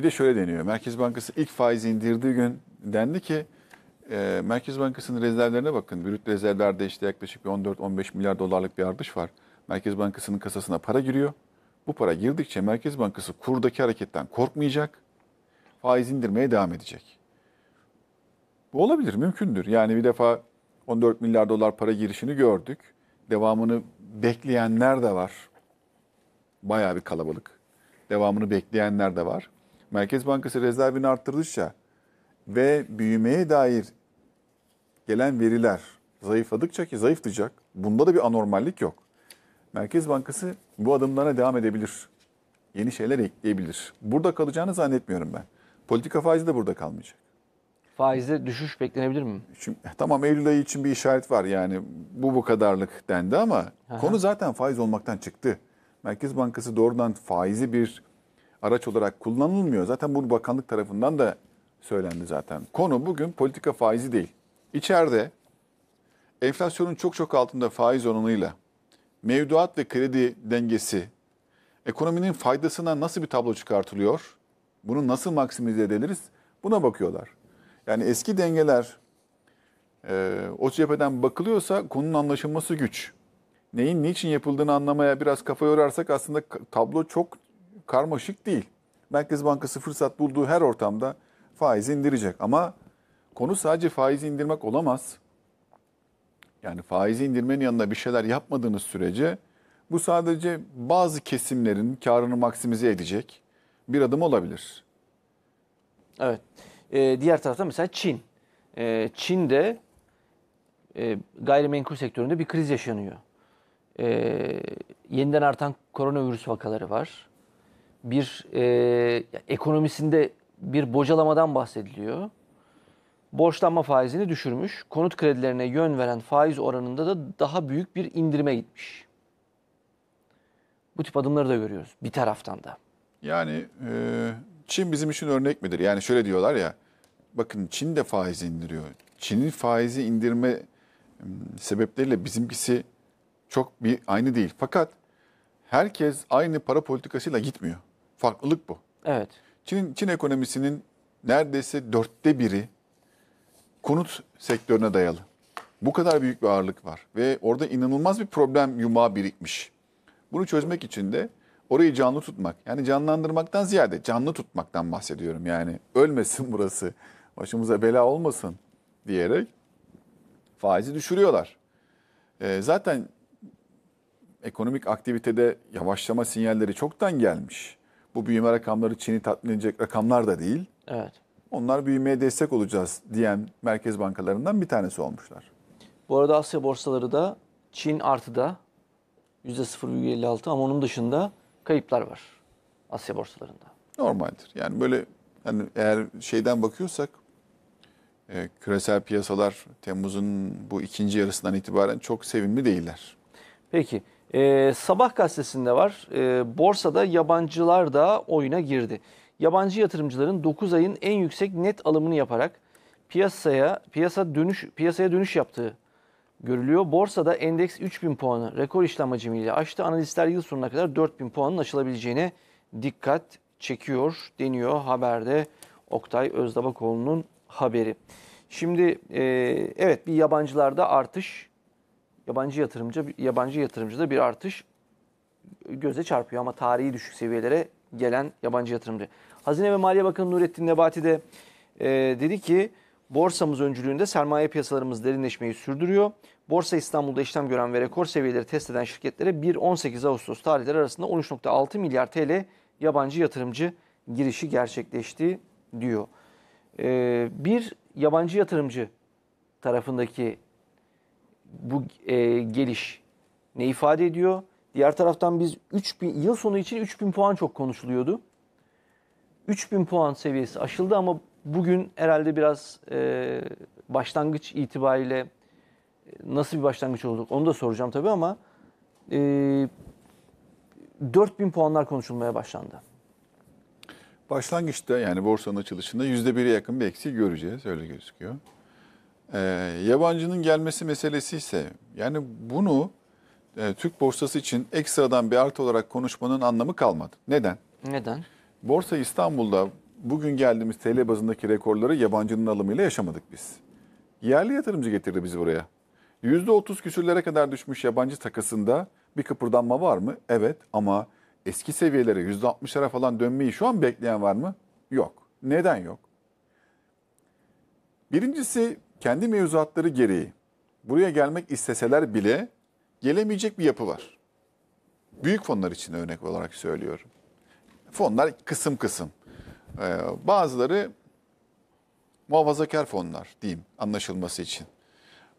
bir de şöyle deniyor. Merkez Bankası ilk faiz indirdiği gün dendi ki e, Merkez Bankası'nın rezervlerine bakın. Brüt rezervlerde işte yaklaşık 14-15 milyar dolarlık bir artış var. Merkez Bankası'nın kasasına para giriyor. Bu para girdikçe Merkez Bankası kurdaki hareketten korkmayacak. Faiz indirmeye devam edecek. Bu olabilir, mümkündür. Yani bir defa 14 milyar dolar para girişini gördük. Devamını bekleyenler de var. Bayağı bir kalabalık. Devamını bekleyenler de var. Merkez Bankası rezervini arttırdıkça ve büyümeye dair gelen veriler zayıfladıkça ki zayıflayacak. Bunda da bir anormallik yok. Merkez Bankası bu adımlara devam edebilir. Yeni şeyler ekleyebilir. Burada kalacağını zannetmiyorum ben. Politika faizi de burada kalmayacak. Faizde düşüş beklenebilir mi? Şimdi, eh, tamam Eylül ayı için bir işaret var yani bu bu kadarlık dendi ama Aha. konu zaten faiz olmaktan çıktı. Merkez Bankası doğrudan faizi bir araç olarak kullanılmıyor. Zaten bunu bakanlık tarafından da söylendi zaten. Konu bugün politika faizi değil. İçeride enflasyonun çok çok altında faiz oranıyla mevduat ve kredi dengesi ekonominin faydasına nasıl bir tablo çıkartılıyor? Bunu nasıl maksimize ederiz? Buna bakıyorlar. Yani eski dengeler e, o cepheden bakılıyorsa konunun anlaşılması güç. Neyin niçin yapıldığını anlamaya biraz kafa yorarsak aslında tablo çok karmaşık değil. Merkez Bankası fırsat bulduğu her ortamda faizi indirecek ama konu sadece faizi indirmek olamaz. Yani faizi indirmenin yanında bir şeyler yapmadığınız sürece bu sadece bazı kesimlerin karını maksimize edecek bir adım olabilir. Evet. Ee, diğer tarafta mesela Çin. Ee, Çin'de e, gayrimenkul sektöründe bir kriz yaşanıyor. Ee, yeniden artan koronavirüs vakaları var bir e, ekonomisinde bir bocalamadan bahsediliyor. Borçlanma faizini düşürmüş. Konut kredilerine yön veren faiz oranında da daha büyük bir indirime gitmiş. Bu tip adımları da görüyoruz bir taraftan da. Yani e, Çin bizim için örnek midir? Yani şöyle diyorlar ya, bakın Çin de faizi indiriyor. Çin'in faizi indirme sebepleriyle bizimkisi çok bir aynı değil. Fakat herkes aynı para politikasıyla gitmiyor. Farklılık bu. Evet. Çin, Çin ekonomisinin neredeyse dörtte biri konut sektörüne dayalı. Bu kadar büyük bir ağırlık var ve orada inanılmaz bir problem yumağı birikmiş. Bunu çözmek için de orayı canlı tutmak, yani canlandırmaktan ziyade canlı tutmaktan bahsediyorum. Yani ölmesin burası, başımıza bela olmasın diyerek faizi düşürüyorlar. E, zaten ekonomik aktivitede yavaşlama sinyalleri çoktan gelmiş bu büyüme rakamları Çin'i tatmin edecek rakamlar da değil. Evet. Onlar büyümeye destek olacağız diyen merkez bankalarından bir tanesi olmuşlar. Bu arada Asya borsaları da Çin artıda %0,56 ama onun dışında kayıplar var Asya borsalarında. Normaldir. Yani böyle yani eğer şeyden bakıyorsak e, küresel piyasalar Temmuz'un bu ikinci yarısından itibaren çok sevimli değiller. Peki e, Sabah gazetesinde var. E, borsada yabancılar da oyuna girdi. Yabancı yatırımcıların 9 ayın en yüksek net alımını yaparak piyasaya piyasa dönüş piyasaya dönüş yaptığı görülüyor. Borsada endeks 3000 puanı rekor işlem hacmiyle açtı. Analistler yıl sonuna kadar 4000 puanın aşılabileceğine dikkat çekiyor deniyor haberde Oktay Özdabakoğlu'nun haberi. Şimdi e, evet bir yabancılarda artış yabancı yatırımcı yabancı yatırımcıda bir artış göze çarpıyor ama tarihi düşük seviyelere gelen yabancı yatırımcı. Hazine ve Maliye Bakanı Nurettin Nebati de e, dedi ki borsamız öncülüğünde sermaye piyasalarımız derinleşmeyi sürdürüyor. Borsa İstanbul'da işlem gören ve rekor seviyeleri test eden şirketlere 1-18 Ağustos tarihleri arasında 13.6 milyar TL yabancı yatırımcı girişi gerçekleşti diyor. E, bir yabancı yatırımcı tarafındaki bu e, geliş ne ifade ediyor? Diğer taraftan biz 3000 yıl sonu için 3000 puan çok konuşuluyordu. 3000 puan seviyesi aşıldı ama bugün herhalde biraz e, başlangıç itibariyle e, nasıl bir başlangıç olduk onu da soracağım tabii ama e, 4000 puanlar konuşulmaya başlandı. Başlangıçta yani borsanın açılışında %1'e yakın bir eksi göreceğiz öyle gözüküyor. E, yabancının gelmesi meselesi ise yani bunu e, Türk borsası için ekstradan bir artı olarak konuşmanın anlamı kalmadı. Neden? Neden? Borsa İstanbul'da bugün geldiğimiz TL bazındaki rekorları yabancının alımıyla yaşamadık biz. Yerli yatırımcı getirdi bizi buraya. %30 küsürlere kadar düşmüş yabancı takasında bir kıpırdanma var mı? Evet ama eski seviyelere %60'lara falan dönmeyi şu an bekleyen var mı? Yok. Neden yok? Birincisi kendi mevzuatları gereği buraya gelmek isteseler bile gelemeyecek bir yapı var. Büyük fonlar için örnek olarak söylüyorum. Fonlar kısım kısım. Ee, bazıları muhafazakar fonlar diyeyim anlaşılması için.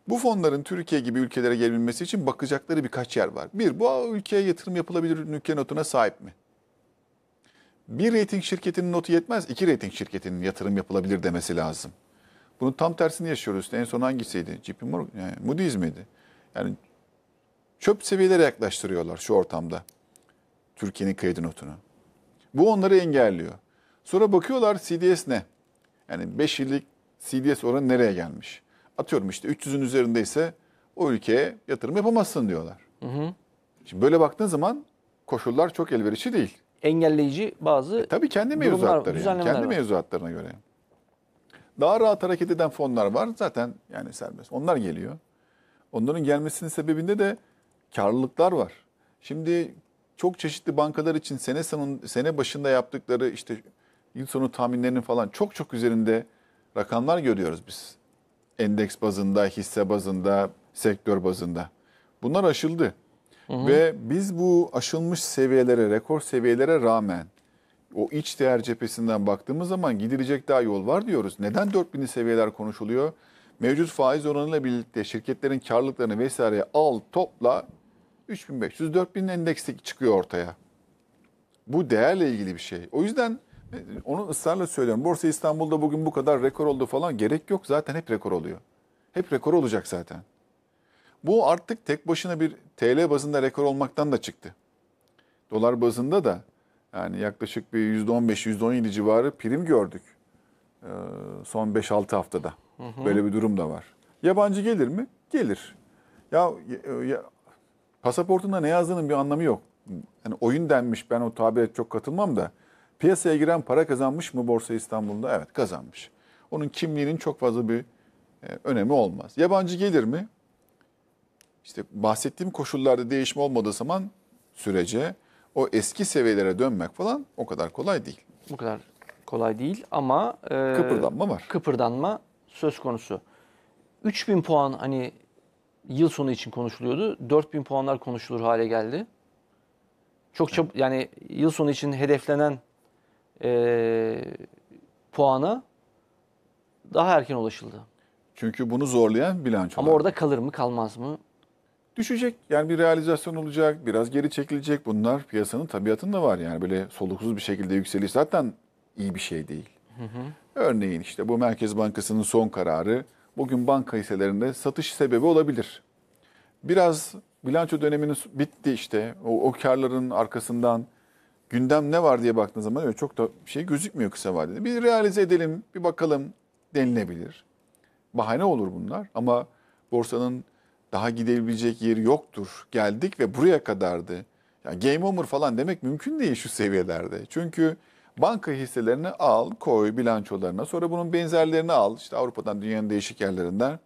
Bu fonların Türkiye gibi ülkelere gelebilmesi için bakacakları birkaç yer var. Bir, bu ülkeye yatırım yapılabilir ülke notuna sahip mi? Bir reyting şirketinin notu yetmez, iki reyting şirketinin yatırım yapılabilir demesi lazım. Bunun tam tersini yaşıyoruz. İşte en son hangisiydi? JP Morgan, yani Moody's miydi? Yani çöp seviyelere yaklaştırıyorlar şu ortamda. Türkiye'nin kredi notunu. Bu onları engelliyor. Sonra bakıyorlar CDS ne? Yani 5 yıllık CDS oranı nereye gelmiş? Atıyorum işte 300'ün üzerindeyse o ülkeye yatırım yapamazsın diyorlar. Hı hı. Şimdi böyle baktığın zaman koşullar çok elverişli değil. Engelleyici bazı e, tabii kendi mevzuatları. Yani. Kendi var. mevzuatlarına göre. Daha rahat hareket eden fonlar var zaten yani serbest. Onlar geliyor. Onların gelmesinin sebebinde de karlılıklar var. Şimdi çok çeşitli bankalar için sene sonu, sene başında yaptıkları işte yıl sonu tahminlerinin falan çok çok üzerinde rakamlar görüyoruz biz. Endeks bazında, hisse bazında, sektör bazında. Bunlar aşıldı. Hı hı. Ve biz bu aşılmış seviyelere, rekor seviyelere rağmen o iç değer cephesinden baktığımız zaman gidilecek daha yol var diyoruz. Neden 4000'li seviyeler konuşuluyor? Mevcut faiz oranıyla birlikte şirketlerin karlılıklarını vesaire al topla 3500-4000 endekslik çıkıyor ortaya. Bu değerle ilgili bir şey. O yüzden onu ısrarla söylüyorum. Borsa İstanbul'da bugün bu kadar rekor oldu falan gerek yok. Zaten hep rekor oluyor. Hep rekor olacak zaten. Bu artık tek başına bir TL bazında rekor olmaktan da çıktı. Dolar bazında da yani yaklaşık bir %15-%17 civarı prim gördük e, son 5-6 haftada. Hı hı. Böyle bir durum da var. Yabancı gelir mi? Gelir. Ya, ya pasaportunda ne yazdığının bir anlamı yok. Yani oyun denmiş ben o tabire çok katılmam da piyasaya giren para kazanmış mı Borsa İstanbul'da? Evet kazanmış. Onun kimliğinin çok fazla bir e, önemi olmaz. Yabancı gelir mi? İşte bahsettiğim koşullarda değişme olmadığı zaman sürece o eski seviyelere dönmek falan o kadar kolay değil. Bu kadar kolay değil ama e, kıpırdanma var. Kıpırdanma söz konusu. 3000 puan hani yıl sonu için konuşuluyordu. 4000 puanlar konuşulur hale geldi. Çok çabuk yani yıl sonu için hedeflenen e, puana daha erken ulaşıldı. Çünkü bunu zorlayan bilançolar. Ama orada kalır mı kalmaz mı düşecek. Yani bir realizasyon olacak, biraz geri çekilecek. Bunlar piyasanın tabiatında var yani böyle soluksuz bir şekilde yükseliş zaten iyi bir şey değil. Hı hı. Örneğin işte bu Merkez Bankası'nın son kararı bugün banka hisselerinde satış sebebi olabilir. Biraz bilanço döneminiz bitti işte o, o karların arkasından gündem ne var diye baktığınız zaman öyle çok da şey gözükmüyor kısa vadede. Bir realize edelim, bir bakalım denilebilir. Bahane olur bunlar ama borsanın daha gidebilecek yeri yoktur. Geldik ve buraya kadardı. Yani game over falan demek mümkün değil şu seviyelerde. Çünkü banka hisselerini al, koy bilançolarına. Sonra bunun benzerlerini al. İşte Avrupa'dan dünyanın değişik yerlerinden.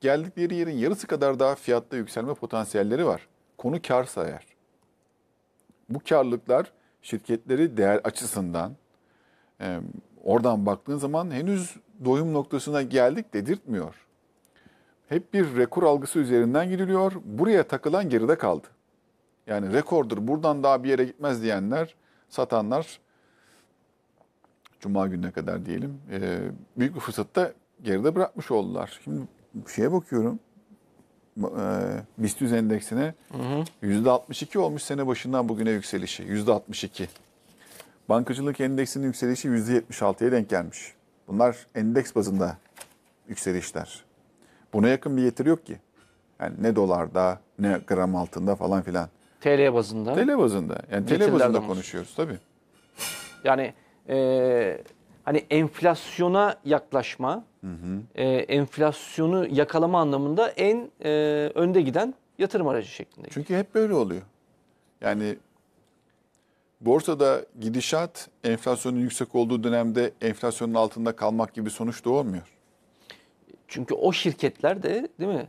Geldikleri yerin yarısı kadar daha fiyatta yükselme potansiyelleri var. Konu kar sayar. Bu karlılıklar şirketleri değer açısından e, oradan baktığın zaman henüz doyum noktasına geldik dedirtmiyor hep bir rekor algısı üzerinden gidiliyor. Buraya takılan geride kaldı. Yani rekordur buradan daha bir yere gitmez diyenler, satanlar Cuma gününe kadar diyelim e, büyük bir fırsatta geride bırakmış oldular. Şimdi şeye bakıyorum e, BIST endeksine yüzde %62 olmuş sene başından bugüne yükselişi. yüzde %62. Bankacılık endeksinin yükselişi yüzde %76'ya denk gelmiş. Bunlar endeks bazında yükselişler. Buna yakın bir getiri yok ki. Yani ne dolarda, ne gram altında falan filan. TL bazında. TL bazında. Yani TL bazında konuşuyoruz tabii. Yani e, hani enflasyona yaklaşma, hı hı. E, enflasyonu yakalama anlamında en e, önde giden yatırım aracı şeklinde. Çünkü hep böyle oluyor. Yani borsada gidişat enflasyonun yüksek olduğu dönemde enflasyonun altında kalmak gibi sonuç doğurmuyor. Çünkü o şirketler de değil mi?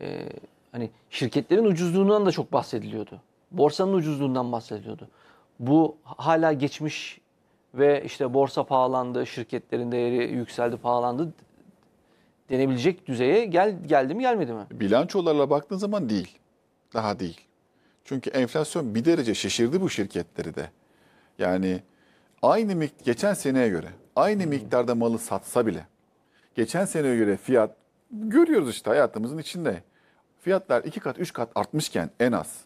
E, hani şirketlerin ucuzluğundan da çok bahsediliyordu. Borsanın ucuzluğundan bahsediliyordu. Bu hala geçmiş ve işte borsa pahalandı, şirketlerin değeri yükseldi, pahalandı denebilecek düzeye gel, geldi mi gelmedi mi? Bilançolarla baktığın zaman değil. Daha değil. Çünkü enflasyon bir derece şişirdi bu şirketleri de. Yani aynı geçen seneye göre aynı hmm. miktarda malı satsa bile geçen seneye göre fiyat görüyoruz işte hayatımızın içinde. Fiyatlar iki kat, üç kat artmışken en az.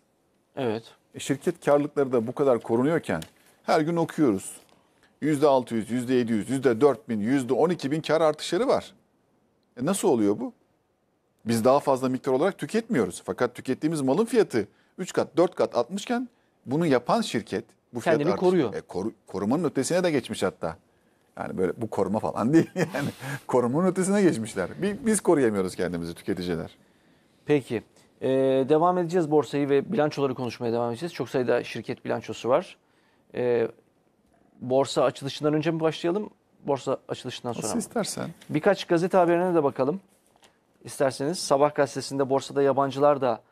Evet. E şirket karlılıkları da bu kadar korunuyorken her gün okuyoruz. Yüzde altı yüz, yüzde yedi yüz, yüzde dört bin, yüzde on iki bin kar artışları var. E nasıl oluyor bu? Biz daha fazla miktar olarak tüketmiyoruz. Fakat tükettiğimiz malın fiyatı üç kat, dört kat artmışken bunu yapan şirket bu fiyat kendini koruyor. E, koru, korumanın ötesine de geçmiş hatta. Yani böyle bu koruma falan değil yani. Korumanın ötesine geçmişler. Biz koruyamıyoruz kendimizi tüketiciler. Peki. Ee, devam edeceğiz borsayı ve bilançoları konuşmaya devam edeceğiz. Çok sayıda şirket bilançosu var. Ee, borsa açılışından önce mi başlayalım? Borsa açılışından sonra Nasıl istersen. Birkaç gazete haberine de bakalım. İsterseniz Sabah gazetesinde borsada yabancılar da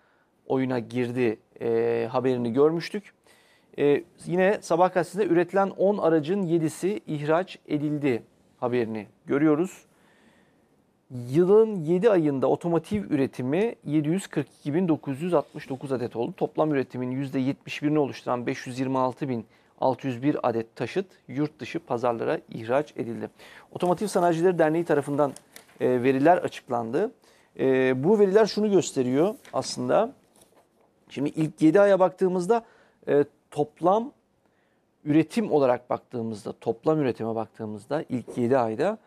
oyuna girdi e, haberini görmüştük. Ee, yine Sabah gazetesinde üretilen 10 aracın 7'si ihraç edildi haberini görüyoruz. Yılın 7 ayında otomotiv üretimi 742.969 adet oldu. Toplam üretimin %71'ini oluşturan 526.601 adet taşıt yurt dışı pazarlara ihraç edildi. Otomotiv Sanayicileri Derneği tarafından e, veriler açıklandı. E, bu veriler şunu gösteriyor aslında. Şimdi ilk 7 aya baktığımızda e, toplam üretim olarak baktığımızda, toplam üretime baktığımızda ilk 7 ayda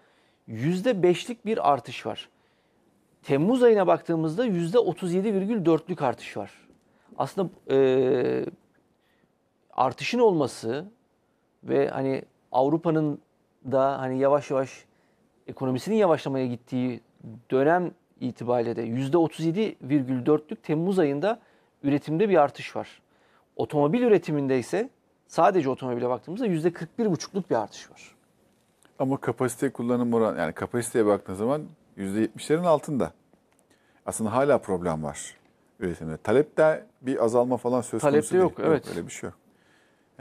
%5'lik bir artış var. Temmuz ayına baktığımızda %37,4'lük artış var. Aslında e, artışın olması ve hani Avrupa'nın da hani yavaş yavaş ekonomisinin yavaşlamaya gittiği dönem itibariyle de %37,4'lük Temmuz ayında üretimde bir artış var. Otomobil üretiminde ise sadece otomobile baktığımızda yüzde 41,5'luk bir artış var. Ama kapasite kullanım oranı yani kapasiteye baktığınız zaman yüzde 70'lerin altında. Aslında hala problem var üretimde. Talepte bir azalma falan söz Talepte konusu yok, değil. evet. Yok, öyle bir şey yok.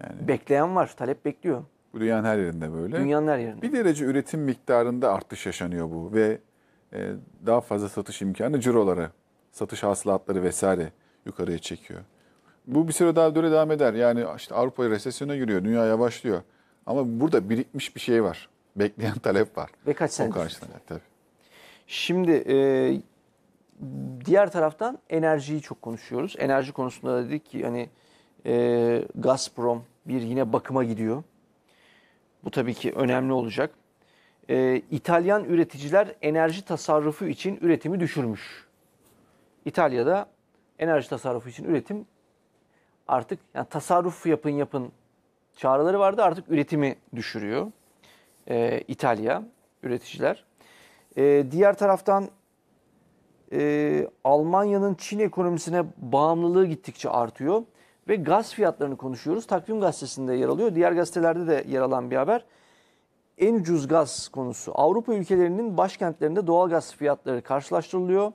Yani... Bekleyen var, talep bekliyor. Bu dünyanın her yerinde böyle. Dünyanın her yerinde. Bir derece üretim miktarında artış yaşanıyor bu ve e, daha fazla satış imkanı ciroları, satış hasılatları vesaire yukarıya çekiyor bu bir süre daha böyle devam eder. Yani işte Avrupa resesyona giriyor, dünya yavaşlıyor. Ama burada birikmiş bir şey var. Bekleyen talep var. Ve kaç senedir. O karşılanacak tabii. Şimdi e, diğer taraftan enerjiyi çok konuşuyoruz. Enerji konusunda da dedik ki hani e, Gazprom bir yine bakıma gidiyor. Bu tabii ki önemli olacak. E, İtalyan üreticiler enerji tasarrufu için üretimi düşürmüş. İtalya'da enerji tasarrufu için üretim artık yani tasarruf yapın yapın çağrıları vardı. Artık üretimi düşürüyor e, İtalya üreticiler. E, diğer taraftan e, Almanya'nın Çin ekonomisine bağımlılığı gittikçe artıyor. Ve gaz fiyatlarını konuşuyoruz. Takvim gazetesinde yer alıyor. Diğer gazetelerde de yer alan bir haber. En ucuz gaz konusu. Avrupa ülkelerinin başkentlerinde doğal gaz fiyatları karşılaştırılıyor.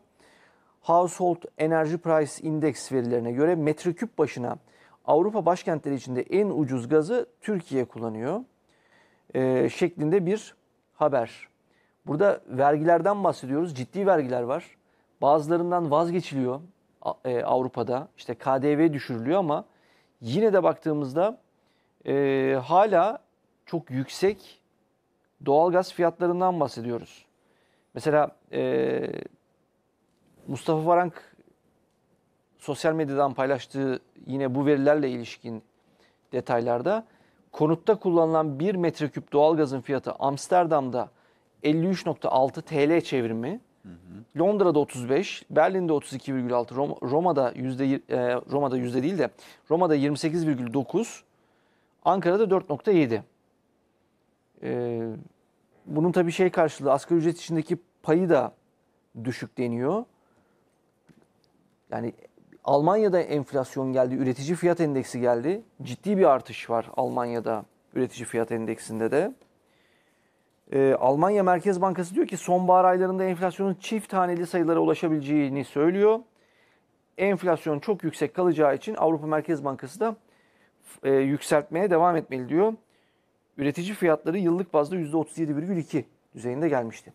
Household Energy Price Index verilerine göre metreküp başına Avrupa başkentleri içinde en ucuz gazı Türkiye kullanıyor e, şeklinde bir haber. Burada vergilerden bahsediyoruz. Ciddi vergiler var. Bazılarından vazgeçiliyor e, Avrupa'da. İşte KDV düşürülüyor ama yine de baktığımızda e, hala çok yüksek doğalgaz fiyatlarından bahsediyoruz. Mesela e, Mustafa Varank sosyal medyadan paylaştığı yine bu verilerle ilişkin detaylarda konutta kullanılan 1 metreküp doğalgazın fiyatı Amsterdam'da 53.6 TL çevrimi, Londra'da 35, Berlin'de 32,6, Roma'da yüzde e, Roma'da yüzde değil de Roma'da 28,9, Ankara'da 4.7. E, bunun tabii şey karşılığı asgari ücret içindeki payı da düşük deniyor. Yani Almanya'da enflasyon geldi, üretici fiyat endeksi geldi. Ciddi bir artış var Almanya'da üretici fiyat endeksinde de. Ee, Almanya Merkez Bankası diyor ki sonbahar aylarında enflasyonun çift taneli sayılara ulaşabileceğini söylüyor. Enflasyon çok yüksek kalacağı için Avrupa Merkez Bankası da e, yükseltmeye devam etmeli diyor. Üretici fiyatları yıllık bazda %37,2 düzeyinde gelmişti.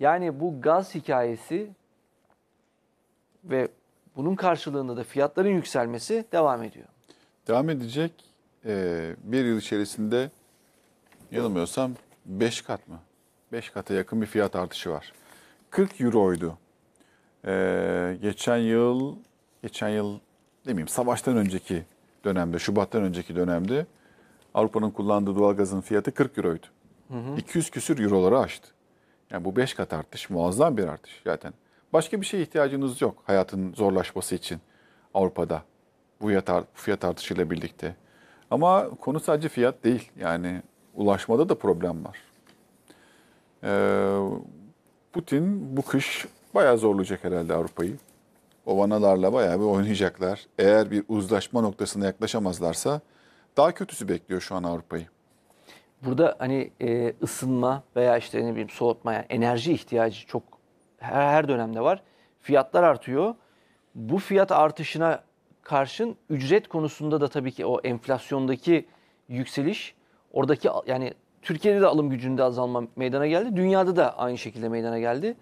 Yani bu gaz hikayesi ve bunun karşılığında da fiyatların yükselmesi devam ediyor. Devam edecek. Ee, bir yıl içerisinde yanılmıyorsam 5 kat mı? 5 kata yakın bir fiyat artışı var. 40 euroydu. Ee, geçen yıl, geçen yıl demeyeyim savaştan önceki dönemde, Şubat'tan önceki dönemde Avrupa'nın kullandığı doğalgazın fiyatı 40 euroydu. Hı hı. 200 küsür euroları aştı. Yani bu 5 kat artış muazzam bir artış zaten. Başka bir şeye ihtiyacınız yok hayatın zorlaşması için Avrupa'da bu yatar, fiyat artışıyla birlikte. Ama konu sadece fiyat değil. Yani ulaşmada da problem var. Ee, Putin bu kış bayağı zorlayacak herhalde Avrupa'yı. Ovanalarla vanalarla bayağı bir oynayacaklar. Eğer bir uzlaşma noktasına yaklaşamazlarsa daha kötüsü bekliyor şu an Avrupa'yı. Burada hani e, ısınma veya işte ne bileyim soğutma yani enerji ihtiyacı çok her, her dönemde var. Fiyatlar artıyor. Bu fiyat artışına karşın ücret konusunda da tabii ki o enflasyondaki yükseliş oradaki yani Türkiye'de de alım gücünde azalma meydana geldi. Dünyada da aynı şekilde meydana geldi.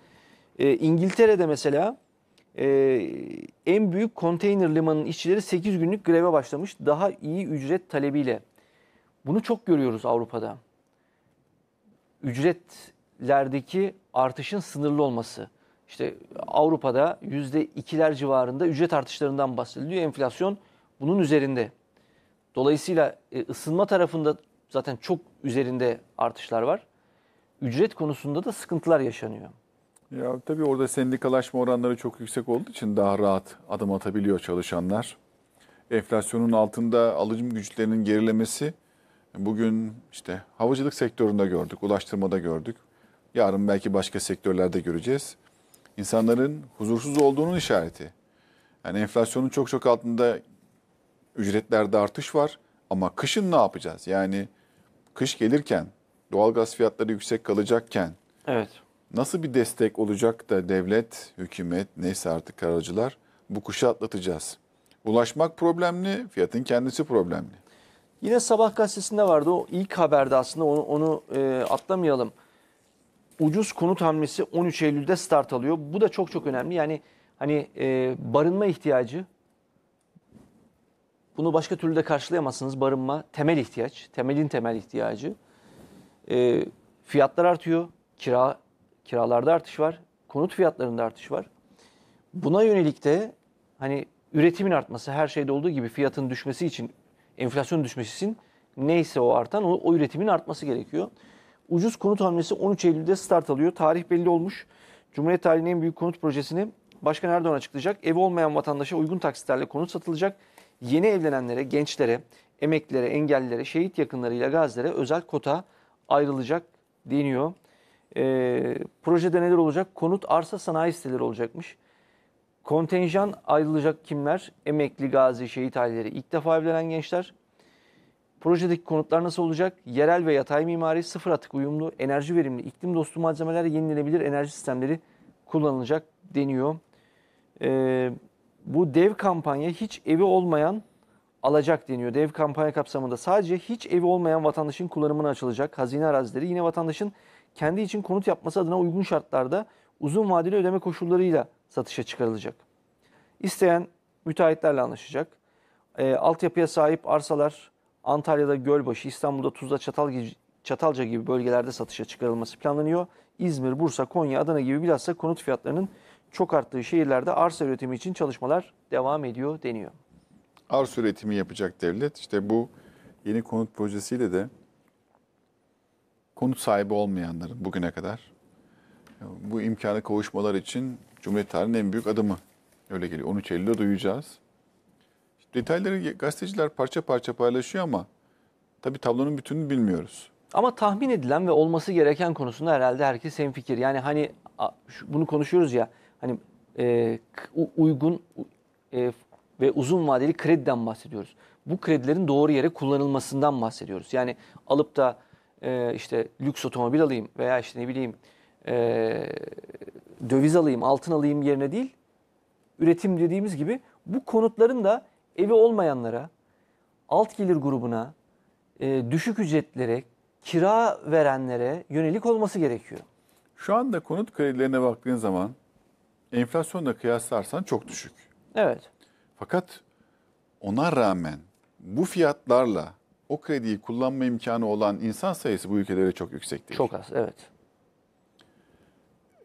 E, İngiltere'de mesela e, en büyük konteyner limanının işçileri 8 günlük greve başlamış daha iyi ücret talebiyle. Bunu çok görüyoruz Avrupa'da. Ücret ücretlerdeki artışın sınırlı olması. İşte Avrupa'da yüzde ikiler civarında ücret artışlarından bahsediliyor. Enflasyon bunun üzerinde. Dolayısıyla e, ısınma tarafında zaten çok üzerinde artışlar var. Ücret konusunda da sıkıntılar yaşanıyor. Ya tabii orada sendikalaşma oranları çok yüksek olduğu için daha rahat adım atabiliyor çalışanlar. Enflasyonun altında alıcı güçlerinin gerilemesi bugün işte havacılık sektöründe gördük, ulaştırmada gördük. Yarın belki başka sektörlerde göreceğiz. İnsanların huzursuz olduğunun işareti. Yani enflasyonun çok çok altında ücretlerde artış var ama kışın ne yapacağız? Yani kış gelirken doğalgaz fiyatları yüksek kalacakken evet. nasıl bir destek olacak da devlet, hükümet neyse artık karacılar bu kışı atlatacağız. Ulaşmak problemli, fiyatın kendisi problemli. Yine sabah gazetesinde vardı o ilk haberde aslında onu, onu e, atlamayalım ucuz konut hamlesi 13 Eylül'de start alıyor. Bu da çok çok önemli. Yani hani e, barınma ihtiyacı bunu başka türlü de karşılayamazsınız. Barınma temel ihtiyaç, temelin temel ihtiyacı. E, fiyatlar artıyor, kira kiralarda artış var, konut fiyatlarında artış var. Buna yönelik de hani üretimin artması her şeyde olduğu gibi fiyatın düşmesi için, enflasyon düşmesi için neyse o artan o, o üretimin artması gerekiyor. Ucuz konut hamlesi 13 Eylül'de start alıyor. Tarih belli olmuş. Cumhuriyet tarihinin en büyük konut projesini Başkan Erdoğan açıklayacak. Evi olmayan vatandaşa uygun taksitlerle konut satılacak. Yeni evlenenlere, gençlere, emeklilere, engellilere, şehit yakınlarıyla gazilere özel kota ayrılacak deniyor. E, projede neler olacak? Konut arsa sanayi siteleri olacakmış. Kontenjan ayrılacak kimler? Emekli, gazi, şehit aileleri, ilk defa evlenen gençler, Projedeki konutlar nasıl olacak? Yerel ve yatay mimari, sıfır atık uyumlu, enerji verimli, iklim dostu malzemeler, yenilenebilir enerji sistemleri kullanılacak deniyor. Ee, bu dev kampanya hiç evi olmayan alacak deniyor. Dev kampanya kapsamında sadece hiç evi olmayan vatandaşın kullanımına açılacak hazine arazileri yine vatandaşın kendi için konut yapması adına uygun şartlarda uzun vadeli ödeme koşullarıyla satışa çıkarılacak. İsteyen müteahhitlerle anlaşacak. E, altyapıya sahip arsalar Antalya'da Gölbaşı, İstanbul'da Tuzla, Çatal, Çatalca gibi bölgelerde satışa çıkarılması planlanıyor. İzmir, Bursa, Konya, Adana gibi bilhassa konut fiyatlarının çok arttığı şehirlerde arsa üretimi için çalışmalar devam ediyor deniyor. Arsa üretimi yapacak devlet işte bu yeni konut projesiyle de konut sahibi olmayanların bugüne kadar bu imkanı kavuşmalar için Cumhuriyet tarihinin en büyük adımı. Öyle geliyor. 13 Eylül'de duyacağız detayları gazeteciler parça parça paylaşıyor ama tabii tablonun bütününü bilmiyoruz. Ama tahmin edilen ve olması gereken konusunda herhalde herkes fikir. Yani hani bunu konuşuyoruz ya hani e, uygun e, ve uzun vadeli krediden bahsediyoruz. Bu kredilerin doğru yere kullanılmasından bahsediyoruz. Yani alıp da e, işte lüks otomobil alayım veya işte ne bileyim e, döviz alayım, altın alayım yerine değil, üretim dediğimiz gibi bu konutların da evi olmayanlara, alt gelir grubuna, e, düşük ücretlere, kira verenlere yönelik olması gerekiyor. Şu anda konut kredilerine baktığın zaman enflasyonla kıyaslarsan çok düşük. Evet. Fakat ona rağmen bu fiyatlarla o krediyi kullanma imkanı olan insan sayısı bu ülkelerde çok yüksek değil. Çok az, evet.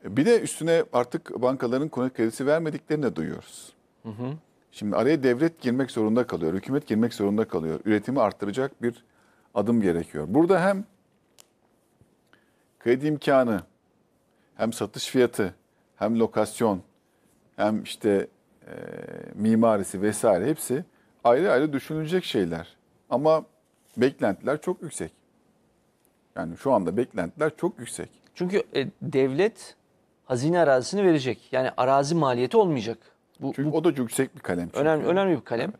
Bir de üstüne artık bankaların konut kredisi vermediklerini de duyuyoruz. Hı hı. Şimdi araya devlet girmek zorunda kalıyor, hükümet girmek zorunda kalıyor. Üretimi arttıracak bir adım gerekiyor. Burada hem kredi imkanı, hem satış fiyatı, hem lokasyon, hem işte e, mimarisi vesaire hepsi ayrı ayrı düşünülecek şeyler. Ama beklentiler çok yüksek. Yani şu anda beklentiler çok yüksek. Çünkü e, devlet hazine arazisini verecek. Yani arazi maliyeti olmayacak. Bu, çünkü bu, o da yüksek bir kalem. Önemli, önemli bir kalem.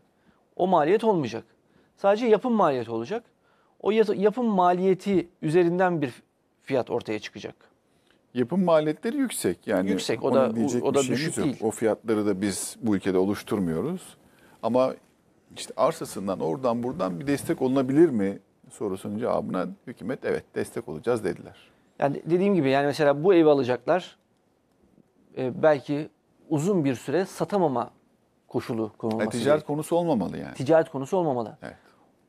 O maliyet olmayacak. Sadece yapım maliyeti olacak. O yapım maliyeti üzerinden bir fiyat ortaya çıkacak. Yapım maliyetleri yüksek. Yani yüksek. O da o da düşük yok. değil. O fiyatları da biz bu ülkede oluşturmuyoruz. Ama işte arsasından oradan buradan bir destek olunabilir mi sorusunun cevabına hükümet evet destek olacağız dediler. Yani dediğim gibi yani mesela bu ev alacaklar. E, belki uzun bir süre satamama koşulu konulması. E, ticaret gerekiyor. konusu olmamalı yani. Ticaret konusu olmamalı. Evet.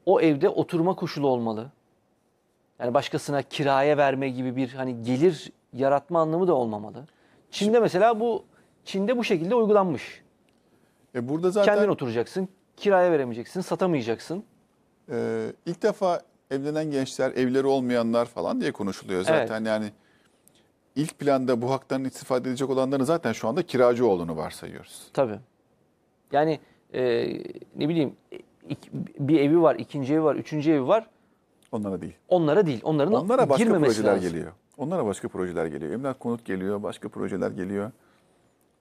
O evde oturma koşulu olmalı. Yani başkasına kiraya verme gibi bir hani gelir yaratma anlamı da olmamalı. Çin'de mesela bu Çin'de bu şekilde uygulanmış. E burada zaten kendin oturacaksın, kiraya veremeyeceksin, satamayacaksın. E, ilk defa evlenen gençler, evleri olmayanlar falan diye konuşuluyor zaten evet. yani ilk planda bu haktan istifade edecek olanların zaten şu anda kiracı olduğunu varsayıyoruz. Tabii. Yani e, ne bileyim e, bir evi var, ikinci evi var, üçüncü evi var. Onlara değil. Onlara değil. Onların Onlara başka projeler lazım. geliyor. Onlara başka projeler geliyor. Emlak konut geliyor, başka projeler geliyor.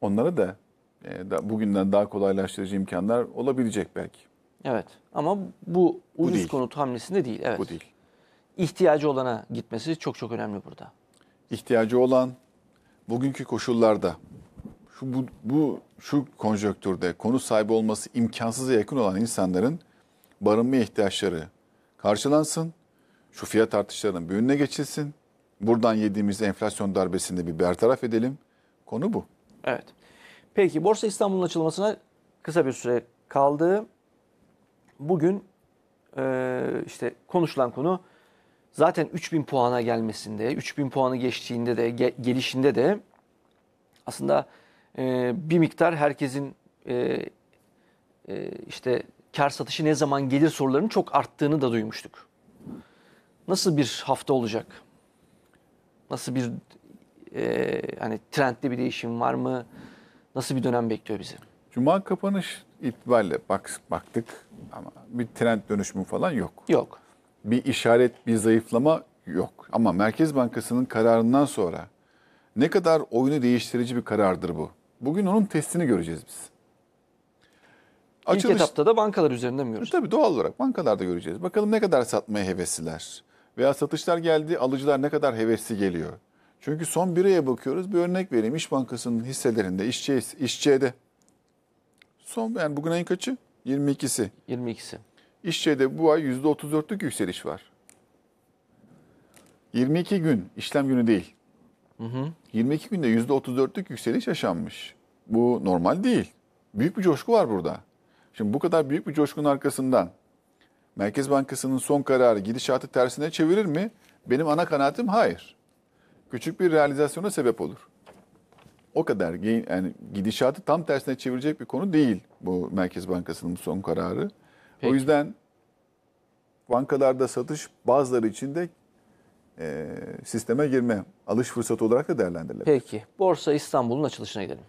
Onlara da, e, da bugünden daha kolaylaştırıcı imkanlar olabilecek belki. Evet ama bu ucuz bu konut hamlesinde değil. Evet. Bu değil. İhtiyacı olana gitmesi çok çok önemli burada ihtiyacı olan bugünkü koşullarda şu bu, bu şu konjöktürde konu sahibi olması imkansıza yakın olan insanların barınma ihtiyaçları karşılansın. Şu fiyat artışlarının bir önüne geçilsin. Buradan yediğimiz enflasyon darbesini bir bertaraf edelim. Konu bu. Evet. Peki Borsa İstanbul'un açılmasına kısa bir süre kaldı. Bugün işte konuşulan konu zaten 3000 puana gelmesinde, 3000 puanı geçtiğinde de, gelişinde de aslında e, bir miktar herkesin e, e, işte kar satışı ne zaman gelir sorularının çok arttığını da duymuştuk. Nasıl bir hafta olacak? Nasıl bir e, hani trendli bir değişim var mı? Nasıl bir dönem bekliyor bizi? Cuma kapanış itibariyle bak, baktık ama bir trend dönüşümü falan yok. Yok bir işaret, bir zayıflama yok. Ama Merkez Bankası'nın kararından sonra ne kadar oyunu değiştirici bir karardır bu. Bugün onun testini göreceğiz biz. Açılış... İlk etapta da bankalar üzerinden mi göreceğiz? Tabii doğal olarak bankalarda göreceğiz. Bakalım ne kadar satmaya hevesliler. Veya satışlar geldi, alıcılar ne kadar hevesli geliyor. Çünkü son bir aya bakıyoruz. Bir örnek vereyim. İş Bankası'nın hisselerinde, işçi, işçiye de. Son yani bugün ayın kaçı? 22'si. 22'si. İşçe'de bu ay %34'lük yükseliş var. 22 gün işlem günü değil. Hı hı. 22 günde %34'lük yükseliş yaşanmış. Bu normal değil. Büyük bir coşku var burada. Şimdi bu kadar büyük bir coşkunun arkasından Merkez Bankası'nın son kararı gidişatı tersine çevirir mi? Benim ana kanaatim hayır. Küçük bir realizasyona sebep olur. O kadar yani gidişatı tam tersine çevirecek bir konu değil bu Merkez Bankası'nın son kararı. Peki. O yüzden bankalarda satış bazıları için de e, sisteme girme, alış fırsatı olarak da değerlendirilebilir. Peki, Borsa İstanbul'un açılışına gidelim.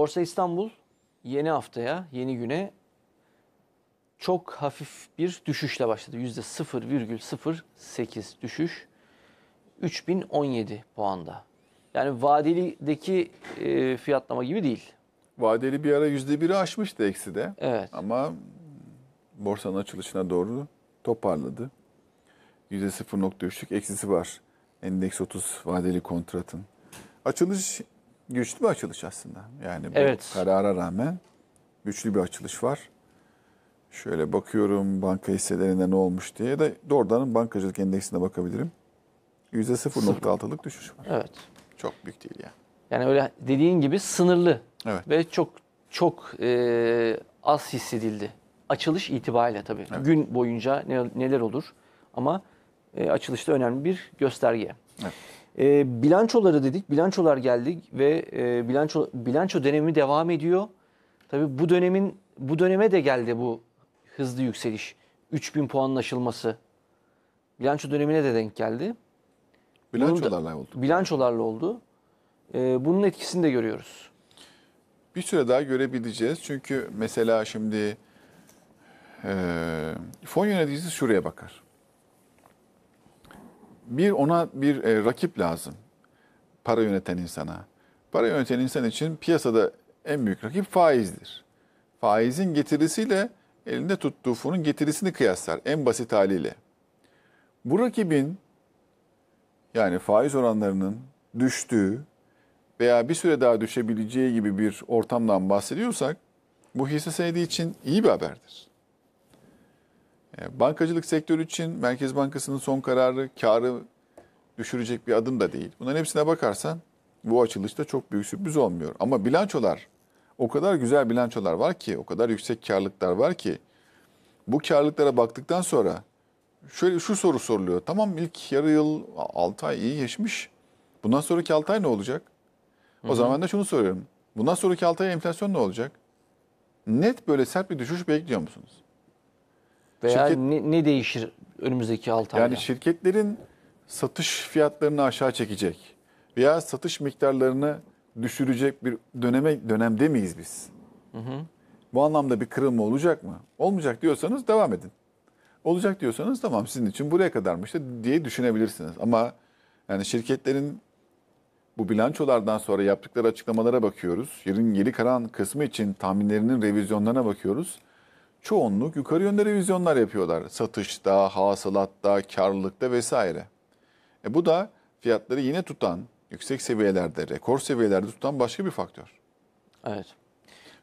Borsa İstanbul yeni haftaya, yeni güne çok hafif bir düşüşle başladı. %0,08 düşüş. 3017 puanda. Yani vadelideki e, fiyatlama gibi değil. Vadeli bir ara %1'i aşmıştı ekside. Evet. Ama borsanın açılışına doğru toparladı. %0.3'lük eksisi var. Endeks 30 vadeli kontratın. Açılış güçlü bir açılış aslında. Yani bu evet. karara rağmen güçlü bir açılış var. Şöyle bakıyorum banka hisselerinde ne olmuş diye de doğrudan bankacılık endeksine bakabilirim. %0.6'lık düşüş var. Evet. Çok büyük değil yani. Yani öyle dediğin gibi sınırlı evet. ve çok çok e, az hissedildi. Açılış itibariyle tabii. Evet. Gün boyunca neler olur ama e, açılışta önemli bir gösterge. Evet. E, bilançoları dedik, bilançolar geldik ve e, bilanço bilanço dönemi devam ediyor. Tabii bu dönemin bu döneme de geldi bu hızlı yükseliş. 3000 puanın aşılması. Bilanço dönemine de denk geldi. Bilançolarla oldu. Bilançolarla oldu. E, bunun etkisini de görüyoruz. Bir süre daha görebileceğiz. Çünkü mesela şimdi e, fon yöneticisi şuraya bakar bir ona bir e, rakip lazım. Para yöneten insana. Para yöneten insan için piyasada en büyük rakip faizdir. Faizin getirisiyle elinde tuttuğu fonun getirisini kıyaslar en basit haliyle. Bu rakibin yani faiz oranlarının düştüğü veya bir süre daha düşebileceği gibi bir ortamdan bahsediyorsak bu hisse senedi için iyi bir haberdir. E, bankacılık sektörü için Merkez Bankası'nın son kararı karı düşürecek bir adım da değil. Bunların hepsine bakarsan bu açılışta çok büyük sürpriz olmuyor. Ama bilançolar o kadar güzel bilançolar var ki, o kadar yüksek karlıklar var ki bu karlıklara baktıktan sonra şöyle şu soru soruluyor. Tamam ilk yarı yıl 6 ay iyi geçmiş. Bundan sonraki 6 ay ne olacak? O Hı-hı. zaman da şunu soruyorum. Bundan sonraki 6 ay enflasyon ne olacak? Net böyle sert bir düşüş bekliyor musunuz? Veya Şirket- ne, ne değişir önümüzdeki 6 ayda? Yani şirketlerin satış fiyatlarını aşağı çekecek veya satış miktarlarını düşürecek bir döneme dönemde miyiz biz? Bu anlamda bir kırılma olacak mı? Olmayacak diyorsanız devam edin. Olacak diyorsanız tamam sizin için buraya kadarmış da diye düşünebilirsiniz. Ama yani şirketlerin bu bilançolardan sonra yaptıkları açıklamalara bakıyoruz. Yarın geri kalan kısmı için tahminlerinin revizyonlarına bakıyoruz çoğunluk yukarı yönde revizyonlar yapıyorlar. Satışta, hasılatta, karlılıkta vesaire. E bu da fiyatları yine tutan, yüksek seviyelerde, rekor seviyelerde tutan başka bir faktör. Evet.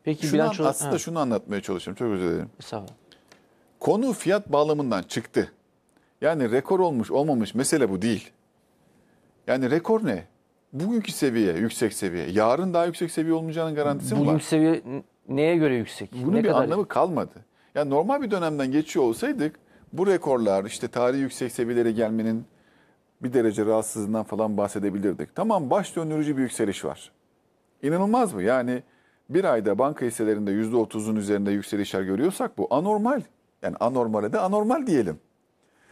Peki şunu bilanço... an, aslında evet. şunu anlatmaya çalışıyorum. Çok özür dilerim. Sağ olun. Konu fiyat bağlamından çıktı. Yani rekor olmuş olmamış mesele bu değil. Yani rekor ne? Bugünkü seviye, yüksek seviye. Yarın daha yüksek seviye olmayacağının garantisi Bugün mi var? Bugünkü seviye neye göre yüksek? Bunun ne bir kadar... anlamı kalmadı. Yani normal bir dönemden geçiyor olsaydık bu rekorlar işte tarihi yüksek seviyelere gelmenin bir derece rahatsızlığından falan bahsedebilirdik. Tamam baş döndürücü bir yükseliş var. İnanılmaz mı? Yani bir ayda banka hisselerinde %30'un üzerinde yükselişler görüyorsak bu anormal. Yani anormale de anormal diyelim.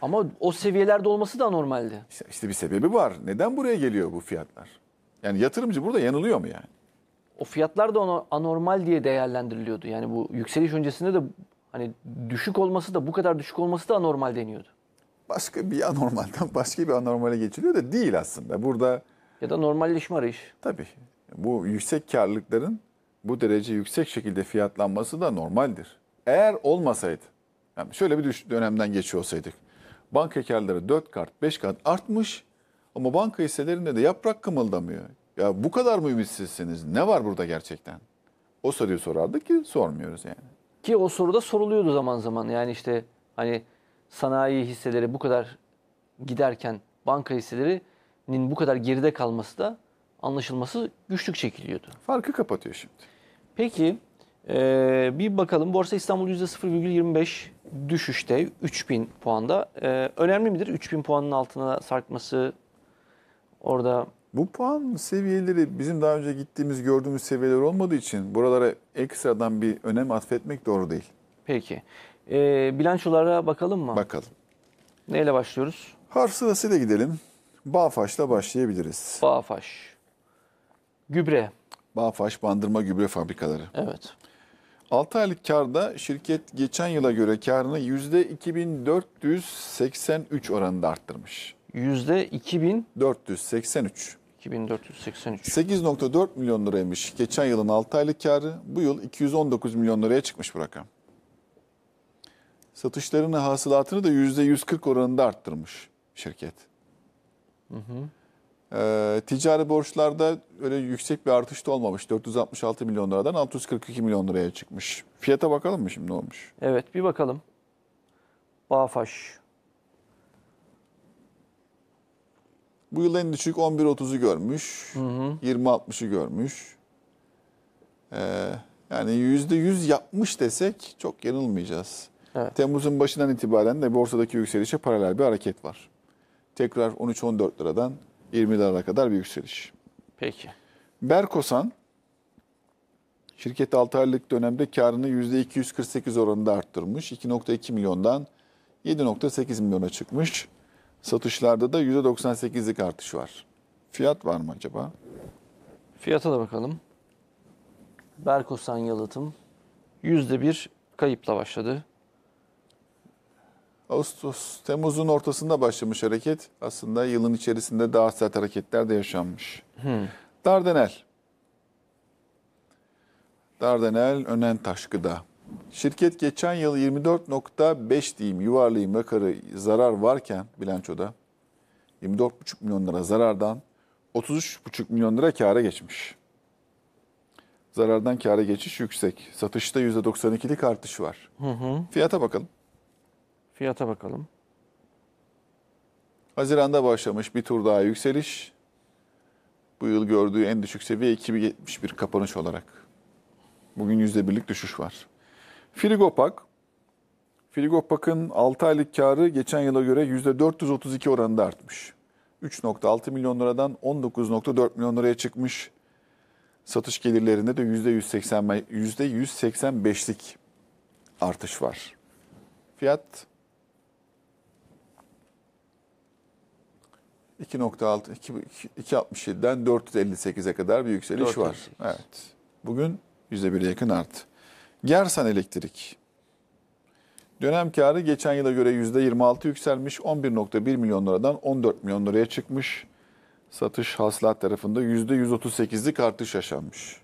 Ama o seviyelerde olması da normaldi. İşte, işte bir sebebi var. Neden buraya geliyor bu fiyatlar? Yani yatırımcı burada yanılıyor mu yani? O fiyatlar da anormal diye değerlendiriliyordu. Yani bu yükseliş öncesinde de Hani düşük olması da bu kadar düşük olması da anormal deniyordu. Başka bir anormalden başka bir anormale geçiliyor da değil aslında. Burada ya da normalleşme arayış. Tabii. Bu yüksek karlılıkların bu derece yüksek şekilde fiyatlanması da normaldir. Eğer olmasaydı, yani şöyle bir düş dönemden geçiyor olsaydık. Banka karları 4 kat, 5 kat artmış ama banka hisselerinde de yaprak kımıldamıyor. Ya bu kadar mı ümitsizsiniz? Ne var burada gerçekten? O soruyu sorardık ki sormuyoruz yani. Ki o soruda soruluyordu zaman zaman. Yani işte hani sanayi hisseleri bu kadar giderken banka hisselerinin bu kadar geride kalması da anlaşılması güçlük çekiliyordu. Farkı kapatıyor şimdi. Peki ee, bir bakalım Borsa İstanbul %0,25 düşüşte 3000 puanda. Ee, önemli midir 3000 puanın altına sarkması orada bu puan seviyeleri bizim daha önce gittiğimiz, gördüğümüz seviyeler olmadığı için buralara ekstradan bir önem atfetmek doğru değil. Peki. E, bilançolara bakalım mı? Bakalım. Neyle başlıyoruz? Harf sırasıyla gidelim. Bağfaş'la başlayabiliriz. Bağfaş. Gübre. Bağfaş Bandırma Gübre Fabrikaları. Evet. 6 aylık karda şirket geçen yıla göre karını %2483 oranında arttırmış. %2483. 2483. 8.4 milyon liraymış geçen yılın 6 aylık karı. Bu yıl 219 milyon liraya çıkmış bu rakam. Satışlarını, hasılatını da %140 oranında arttırmış şirket. Hı hı. Ee, ticari borçlarda öyle yüksek bir artış da olmamış. 466 milyon liradan 642 milyon liraya çıkmış. Fiyata bakalım mı şimdi ne olmuş? Evet bir bakalım. Bağfaş Bu yıl en düşük 11.30'u görmüş. 20.60'ı görmüş. Ee, yani %100 yapmış desek çok yanılmayacağız. Evet. Temmuz'un başından itibaren de borsadaki yükselişe paralel bir hareket var. Tekrar 13-14 liradan 20 liraya kadar bir yükseliş. Peki. Berkosan şirket 6 aylık dönemde karını %248 oranında arttırmış. 2.2 milyondan 7.8 milyona çıkmış. Satışlarda da %98'lik artış var. Fiyat var mı acaba? Fiyata da bakalım. Berkosan yalıtım %1 kayıpla başladı. Ağustos, Temmuz'un ortasında başlamış hareket. Aslında yılın içerisinde daha sert hareketler de yaşanmış. Hmm. Dardanel. Dardanel önen taşkıda. Şirket geçen yıl 24.5 diyeyim yuvarlayayım rakarı zarar varken bilançoda 24.5 milyon lira zarardan 33.5 milyon lira kâra geçmiş. Zarardan kâra geçiş yüksek. Satışta %92'lik artış var. Hı hı. Fiyata bakalım. Fiyata bakalım. Haziran'da başlamış bir tur daha yükseliş. Bu yıl gördüğü en düşük seviye 2071 kapanış olarak. Bugün %1'lik düşüş var. Frigopak, Frigopak'ın 6 aylık karı geçen yıla göre %432 oranında artmış. 3.6 milyon liradan 19.4 milyon liraya çıkmış. Satış gelirlerinde de %180, %185'lik artış var. Fiyat 2.6, 2.67'den 458'e kadar bir yükseliş 458. var. Evet. Bugün %1'e yakın arttı. Gersan Elektrik. Dönem karı geçen yıla göre %26 yükselmiş, 11.1 milyon liradan 14 milyon liraya çıkmış. Satış hasılat tarafında %138'lik artış yaşanmış.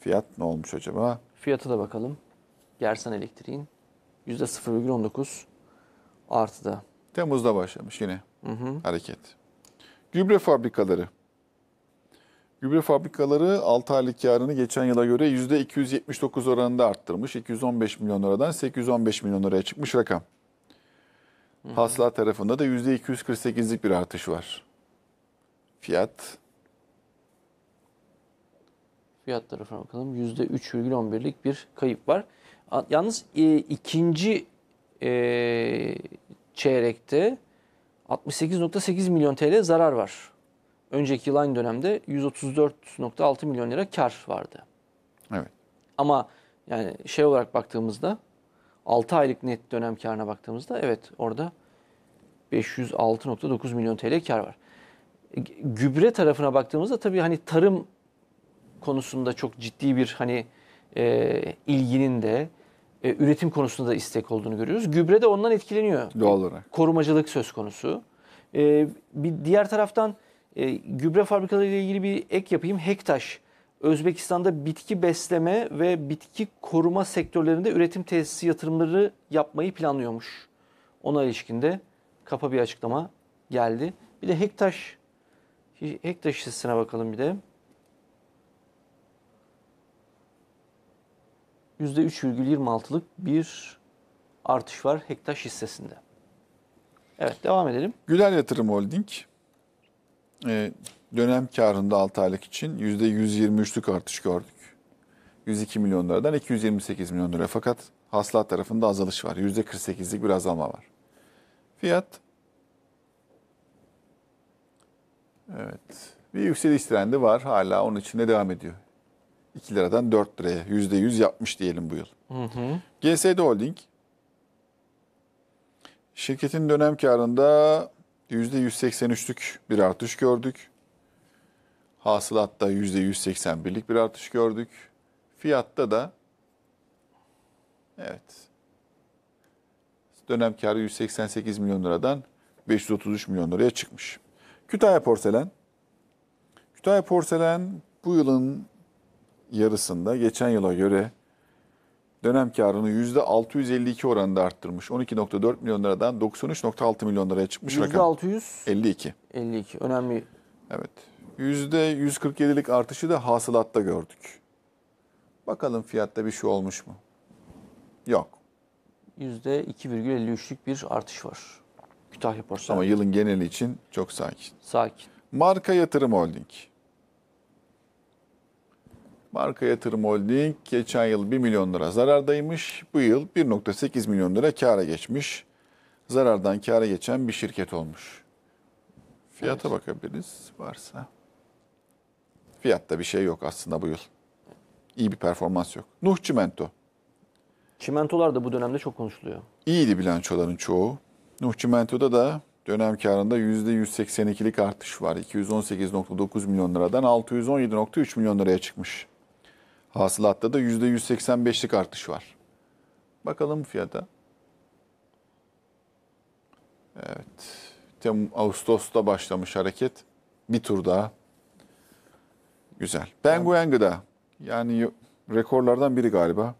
Fiyat ne olmuş acaba? Fiyata da bakalım. Gersan Elektrik'in %0,19 artıda. Temmuz'da başlamış yine hı hı. hareket. Gübre fabrikaları Gübre fabrikaları 6 aylık karını geçen yıla göre %279 oranında arttırmış. 215 milyon liradan 815 milyon liraya çıkmış rakam. Hasla tarafında da %248'lik bir artış var. Fiyat fiyat tarafına bakalım. %3,11'lik bir kayıp var. Yalnız e, ikinci e, çeyrekte 68.8 milyon TL zarar var önceki yıl aynı dönemde 134.6 milyon lira kar vardı. Evet. Ama yani şey olarak baktığımızda 6 aylık net dönem karına baktığımızda evet orada 506.9 milyon TL kar var. E, gübre tarafına baktığımızda tabii hani tarım konusunda çok ciddi bir hani e, ilginin de e, üretim konusunda da istek olduğunu görüyoruz. Gübre de ondan etkileniyor. Doğal olarak. Korumacılık söz konusu. E, bir diğer taraftan e, gübre fabrikaları ile ilgili bir ek yapayım. Hektaş, Özbekistan'da bitki besleme ve bitki koruma sektörlerinde üretim tesisi yatırımları yapmayı planlıyormuş. Ona ilişkinde kapa bir açıklama geldi. Bir de Hektaş, Hektaş hissesine bakalım bir de. %3,26'lık bir artış var Hektaş hissesinde. Evet devam edelim. Güler Yatırım Holding e, dönem karında 6 aylık için %123'lük artış gördük. 102 milyon liradan 228 milyon lira fakat hasılat tarafında azalış var. %48'lik bir azalma var. Fiyat Evet. Bir yükseliş trendi var hala onun içinde devam ediyor. 2 liradan 4 liraya %100 yapmış diyelim bu yıl. Hı hı. GSD Holding şirketin dönem karında %183'lük bir artış gördük. Hasılatta %181'lik bir artış gördük. Fiyatta da evet dönem karı 188 milyon liradan 533 milyon liraya çıkmış. Kütahya Porselen Kütahya Porselen bu yılın yarısında geçen yıla göre dönem karını %652 oranında arttırmış. 12.4 milyon liradan 93.6 milyon liraya çıkmış %600, rakam. %652. 52 önemli. Evet. %147'lik artışı da hasılatta gördük. Bakalım fiyatta bir şey olmuş mu? Yok. %2,53'lük bir artış var. Kütahya Borsa. Ama yılın geneli için çok sakin. Sakin. Marka Yatırım Holding. Marka Yatırım Holding geçen yıl 1 milyon lira zarardaymış. Bu yıl 1.8 milyon lira kâra geçmiş. Zarardan kâra geçen bir şirket olmuş. Fiyata evet. bakabiliriz varsa. Fiyatta bir şey yok aslında bu yıl. İyi bir performans yok. Nuh Çimento. Çimentolar da bu dönemde çok konuşuluyor. İyiydi bilançoların çoğu. Nuh Çimento'da da dönem karında %182'lik artış var. 218.9 milyon liradan 617.3 milyon liraya çıkmış. Hasılatta da %185'lik artış var. Bakalım fiyata. Evet. Tem Ağustos'ta başlamış hareket. Bir tur daha. Güzel. Penguen Gıda. Yani rekorlardan biri galiba.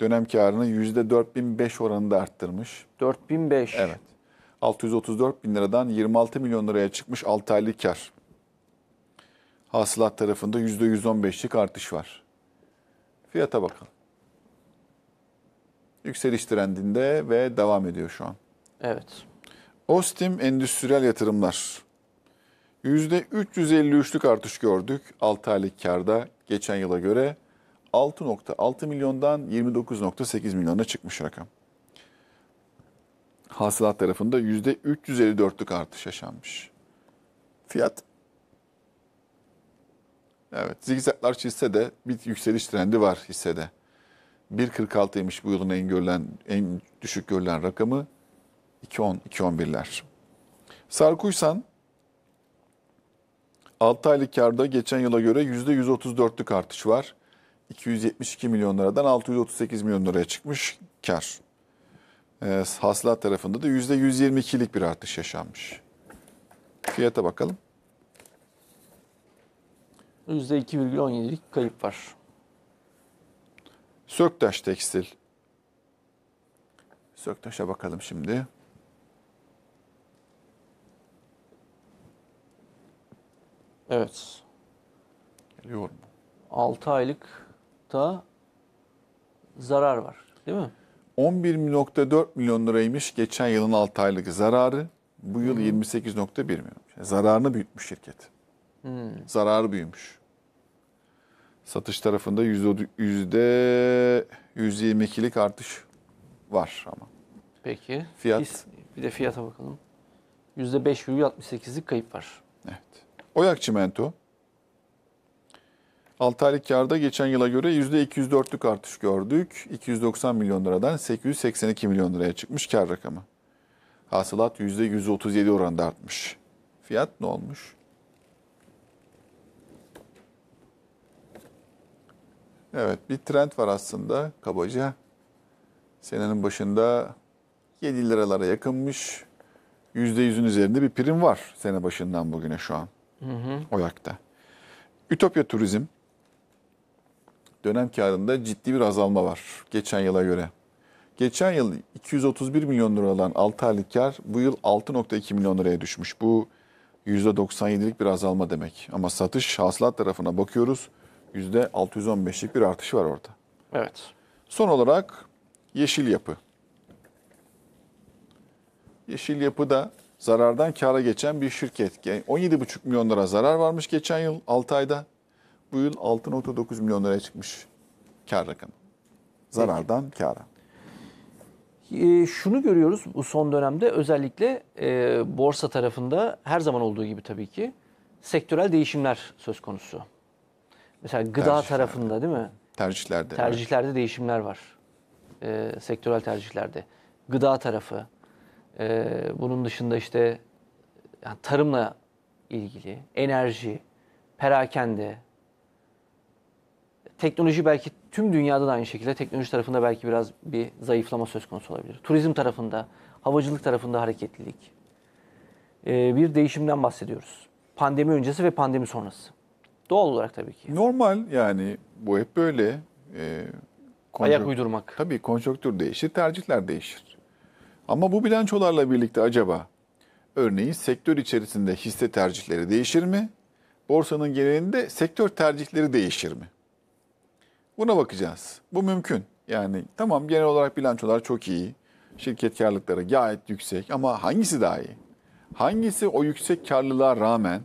Dönem karını %4005 oranında arttırmış. 4005. Evet. 634 bin liradan 26 milyon liraya çıkmış 6 aylık kar. Hasılat tarafında %115'lik artış var. Fiyata bakalım. Yükseliş trendinde ve devam ediyor şu an. Evet. Ostim Endüstriyel Yatırımlar. %353'lük artış gördük 6 aylık karda geçen yıla göre. 6.6 milyondan 29.8 milyona çıkmış rakam. Hasılat tarafında %354'lük artış yaşanmış. Fiyat Evet zigzaklar çizse de bir yükseliş trendi var hissede. 1.46'ymış bu yılın en görülen en düşük görülen rakamı 2.10 2.11'ler. Sarkuysan 6 aylık karda geçen yıla göre %134'lük artış var. 272 milyon liradan 638 milyon liraya çıkmış kar. E, hasılat tarafında da %122'lik bir artış yaşanmış. Fiyata bakalım. %2,17'lik kayıp var. Söktaş Tekstil. Söktaş'a bakalım şimdi. Evet. Geliyor mu? 6 aylık da zarar var değil mi? 11.4 milyon liraymış geçen yılın 6 aylık zararı. Bu yıl 28.1 milyon. Yani zararını büyütmüş şirket. Hmm. Zararı büyümüş. Satış tarafında yüzde %122'lik artış var ama. Peki. Fiyat. Bir de fiyata bakalım. %5,68'lik kayıp var. Evet. Oyak Çimento 6 aylık karda geçen yıla göre %204'lük artış gördük. 290 milyon liradan 882 milyon liraya çıkmış kar rakamı. Hasılat %137 oranda artmış. Fiyat ne olmuş? Evet bir trend var aslında kabaca. Senenin başında 7 liralara yakınmış. %100'ün üzerinde bir prim var sene başından bugüne şu an. Hı hı. Oyak'ta. Ütopya Turizm dönem karında ciddi bir azalma var geçen yıla göre. Geçen yıl 231 milyon lira olan 6 aylık kar bu yıl 6.2 milyon liraya düşmüş. Bu %97'lik bir azalma demek. Ama satış hasılat tarafına bakıyoruz. %615'lik bir artış var orada. Evet. Son olarak yeşil yapı. Yeşil yapı da zarardan kâra geçen bir şirket. Yani 17,5 milyon lira zarar varmış geçen yıl 6 ayda. Bu yıl 6,9 milyon liraya çıkmış kar rakamı. Zarardan Peki. kâra. E, şunu görüyoruz bu son dönemde özellikle e, borsa tarafında her zaman olduğu gibi tabii ki sektörel değişimler söz konusu. Mesela gıda Tercihler. tarafında değil mi? Tercihlerde. Tercihlerde evet. değişimler var. E, sektörel tercihlerde. Gıda tarafı. E, bunun dışında işte yani tarımla ilgili, enerji, perakende, teknoloji belki tüm dünyada da aynı şekilde teknoloji tarafında belki biraz bir zayıflama söz konusu olabilir. Turizm tarafında, havacılık tarafında hareketlilik. Ee, bir değişimden bahsediyoruz. Pandemi öncesi ve pandemi sonrası. Doğal olarak tabii ki. Normal yani bu hep böyle. E, Ayak uydurmak. Tabii konjonktür değişir, tercihler değişir. Ama bu bilançolarla birlikte acaba örneğin sektör içerisinde hisse tercihleri değişir mi? Borsanın genelinde sektör tercihleri değişir mi? Buna bakacağız. Bu mümkün. Yani tamam genel olarak bilançolar çok iyi. Şirket karlılıkları gayet yüksek ama hangisi daha iyi? Hangisi o yüksek karlılığa rağmen,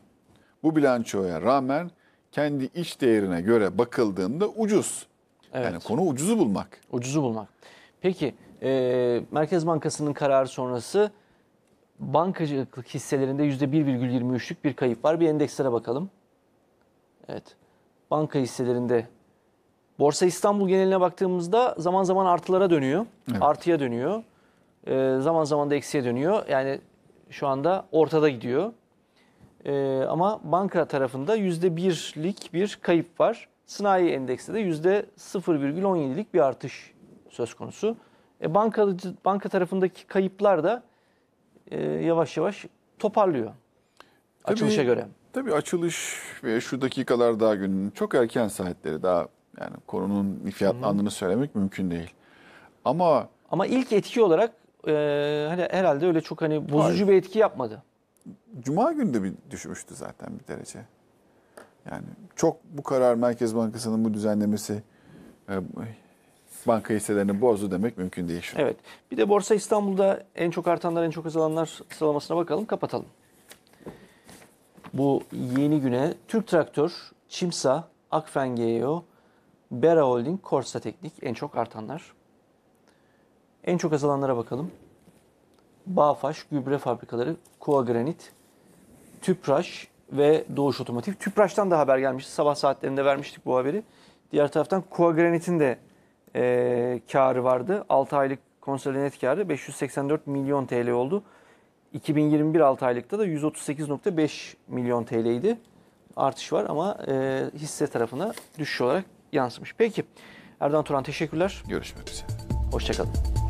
bu bilançoya rağmen kendi iş değerine göre bakıldığında ucuz. Evet. Yani konu ucuzu bulmak. Ucuzu bulmak. Peki e, Merkez Bankası'nın kararı sonrası bankacılık hisselerinde %1,23'lük bir kayıp var. Bir endekslere bakalım. Evet. Banka hisselerinde Borsa İstanbul geneline baktığımızda zaman zaman artılara dönüyor. Evet. Artıya dönüyor. E, zaman zaman da eksiye dönüyor. Yani şu anda ortada gidiyor. E, ama banka tarafında %1'lik bir kayıp var. Sınai endekste de %0,17'lik bir artış söz konusu. E, banka, banka tarafındaki kayıplar da e, yavaş yavaş toparlıyor tabii, açılışa göre. Tabii açılış ve şu dakikalar daha günün çok erken saatleri daha yani konunun fiyatlandığını Hı-hı. söylemek mümkün değil. Ama ama ilk etki olarak e, hani herhalde öyle çok hani bozucu Hayır. bir etki yapmadı. Cuma günü de bir düşmüştü zaten bir derece. Yani çok bu karar Merkez Bankası'nın bu düzenlemesi e, banka hisselerini bozdu demek mümkün değil. Şu. Evet. Bir de Borsa İstanbul'da en çok artanlar en çok azalanlar sıralamasına bakalım kapatalım. Bu yeni güne Türk Traktör, Çimsa, Akfen GEO, Bera Holding, Korsa Teknik en çok artanlar. En çok azalanlara bakalım. Bağfaş gübre fabrikaları, Kuagranit, Tüpraş ve Doğuş Otomotiv. Tüpraş'tan da haber gelmişti. Sabah saatlerinde vermiştik bu haberi. Diğer taraftan Kuagranit'in de e, karı vardı. 6 aylık konsolide net karı 584 milyon TL oldu. 2021 6 aylıkta da 138.5 milyon TL'ydi. Artış var ama e, hisse tarafına düşüş olarak yansımış. Peki Erdoğan Turan teşekkürler. Görüşmek üzere. Hoşçakalın.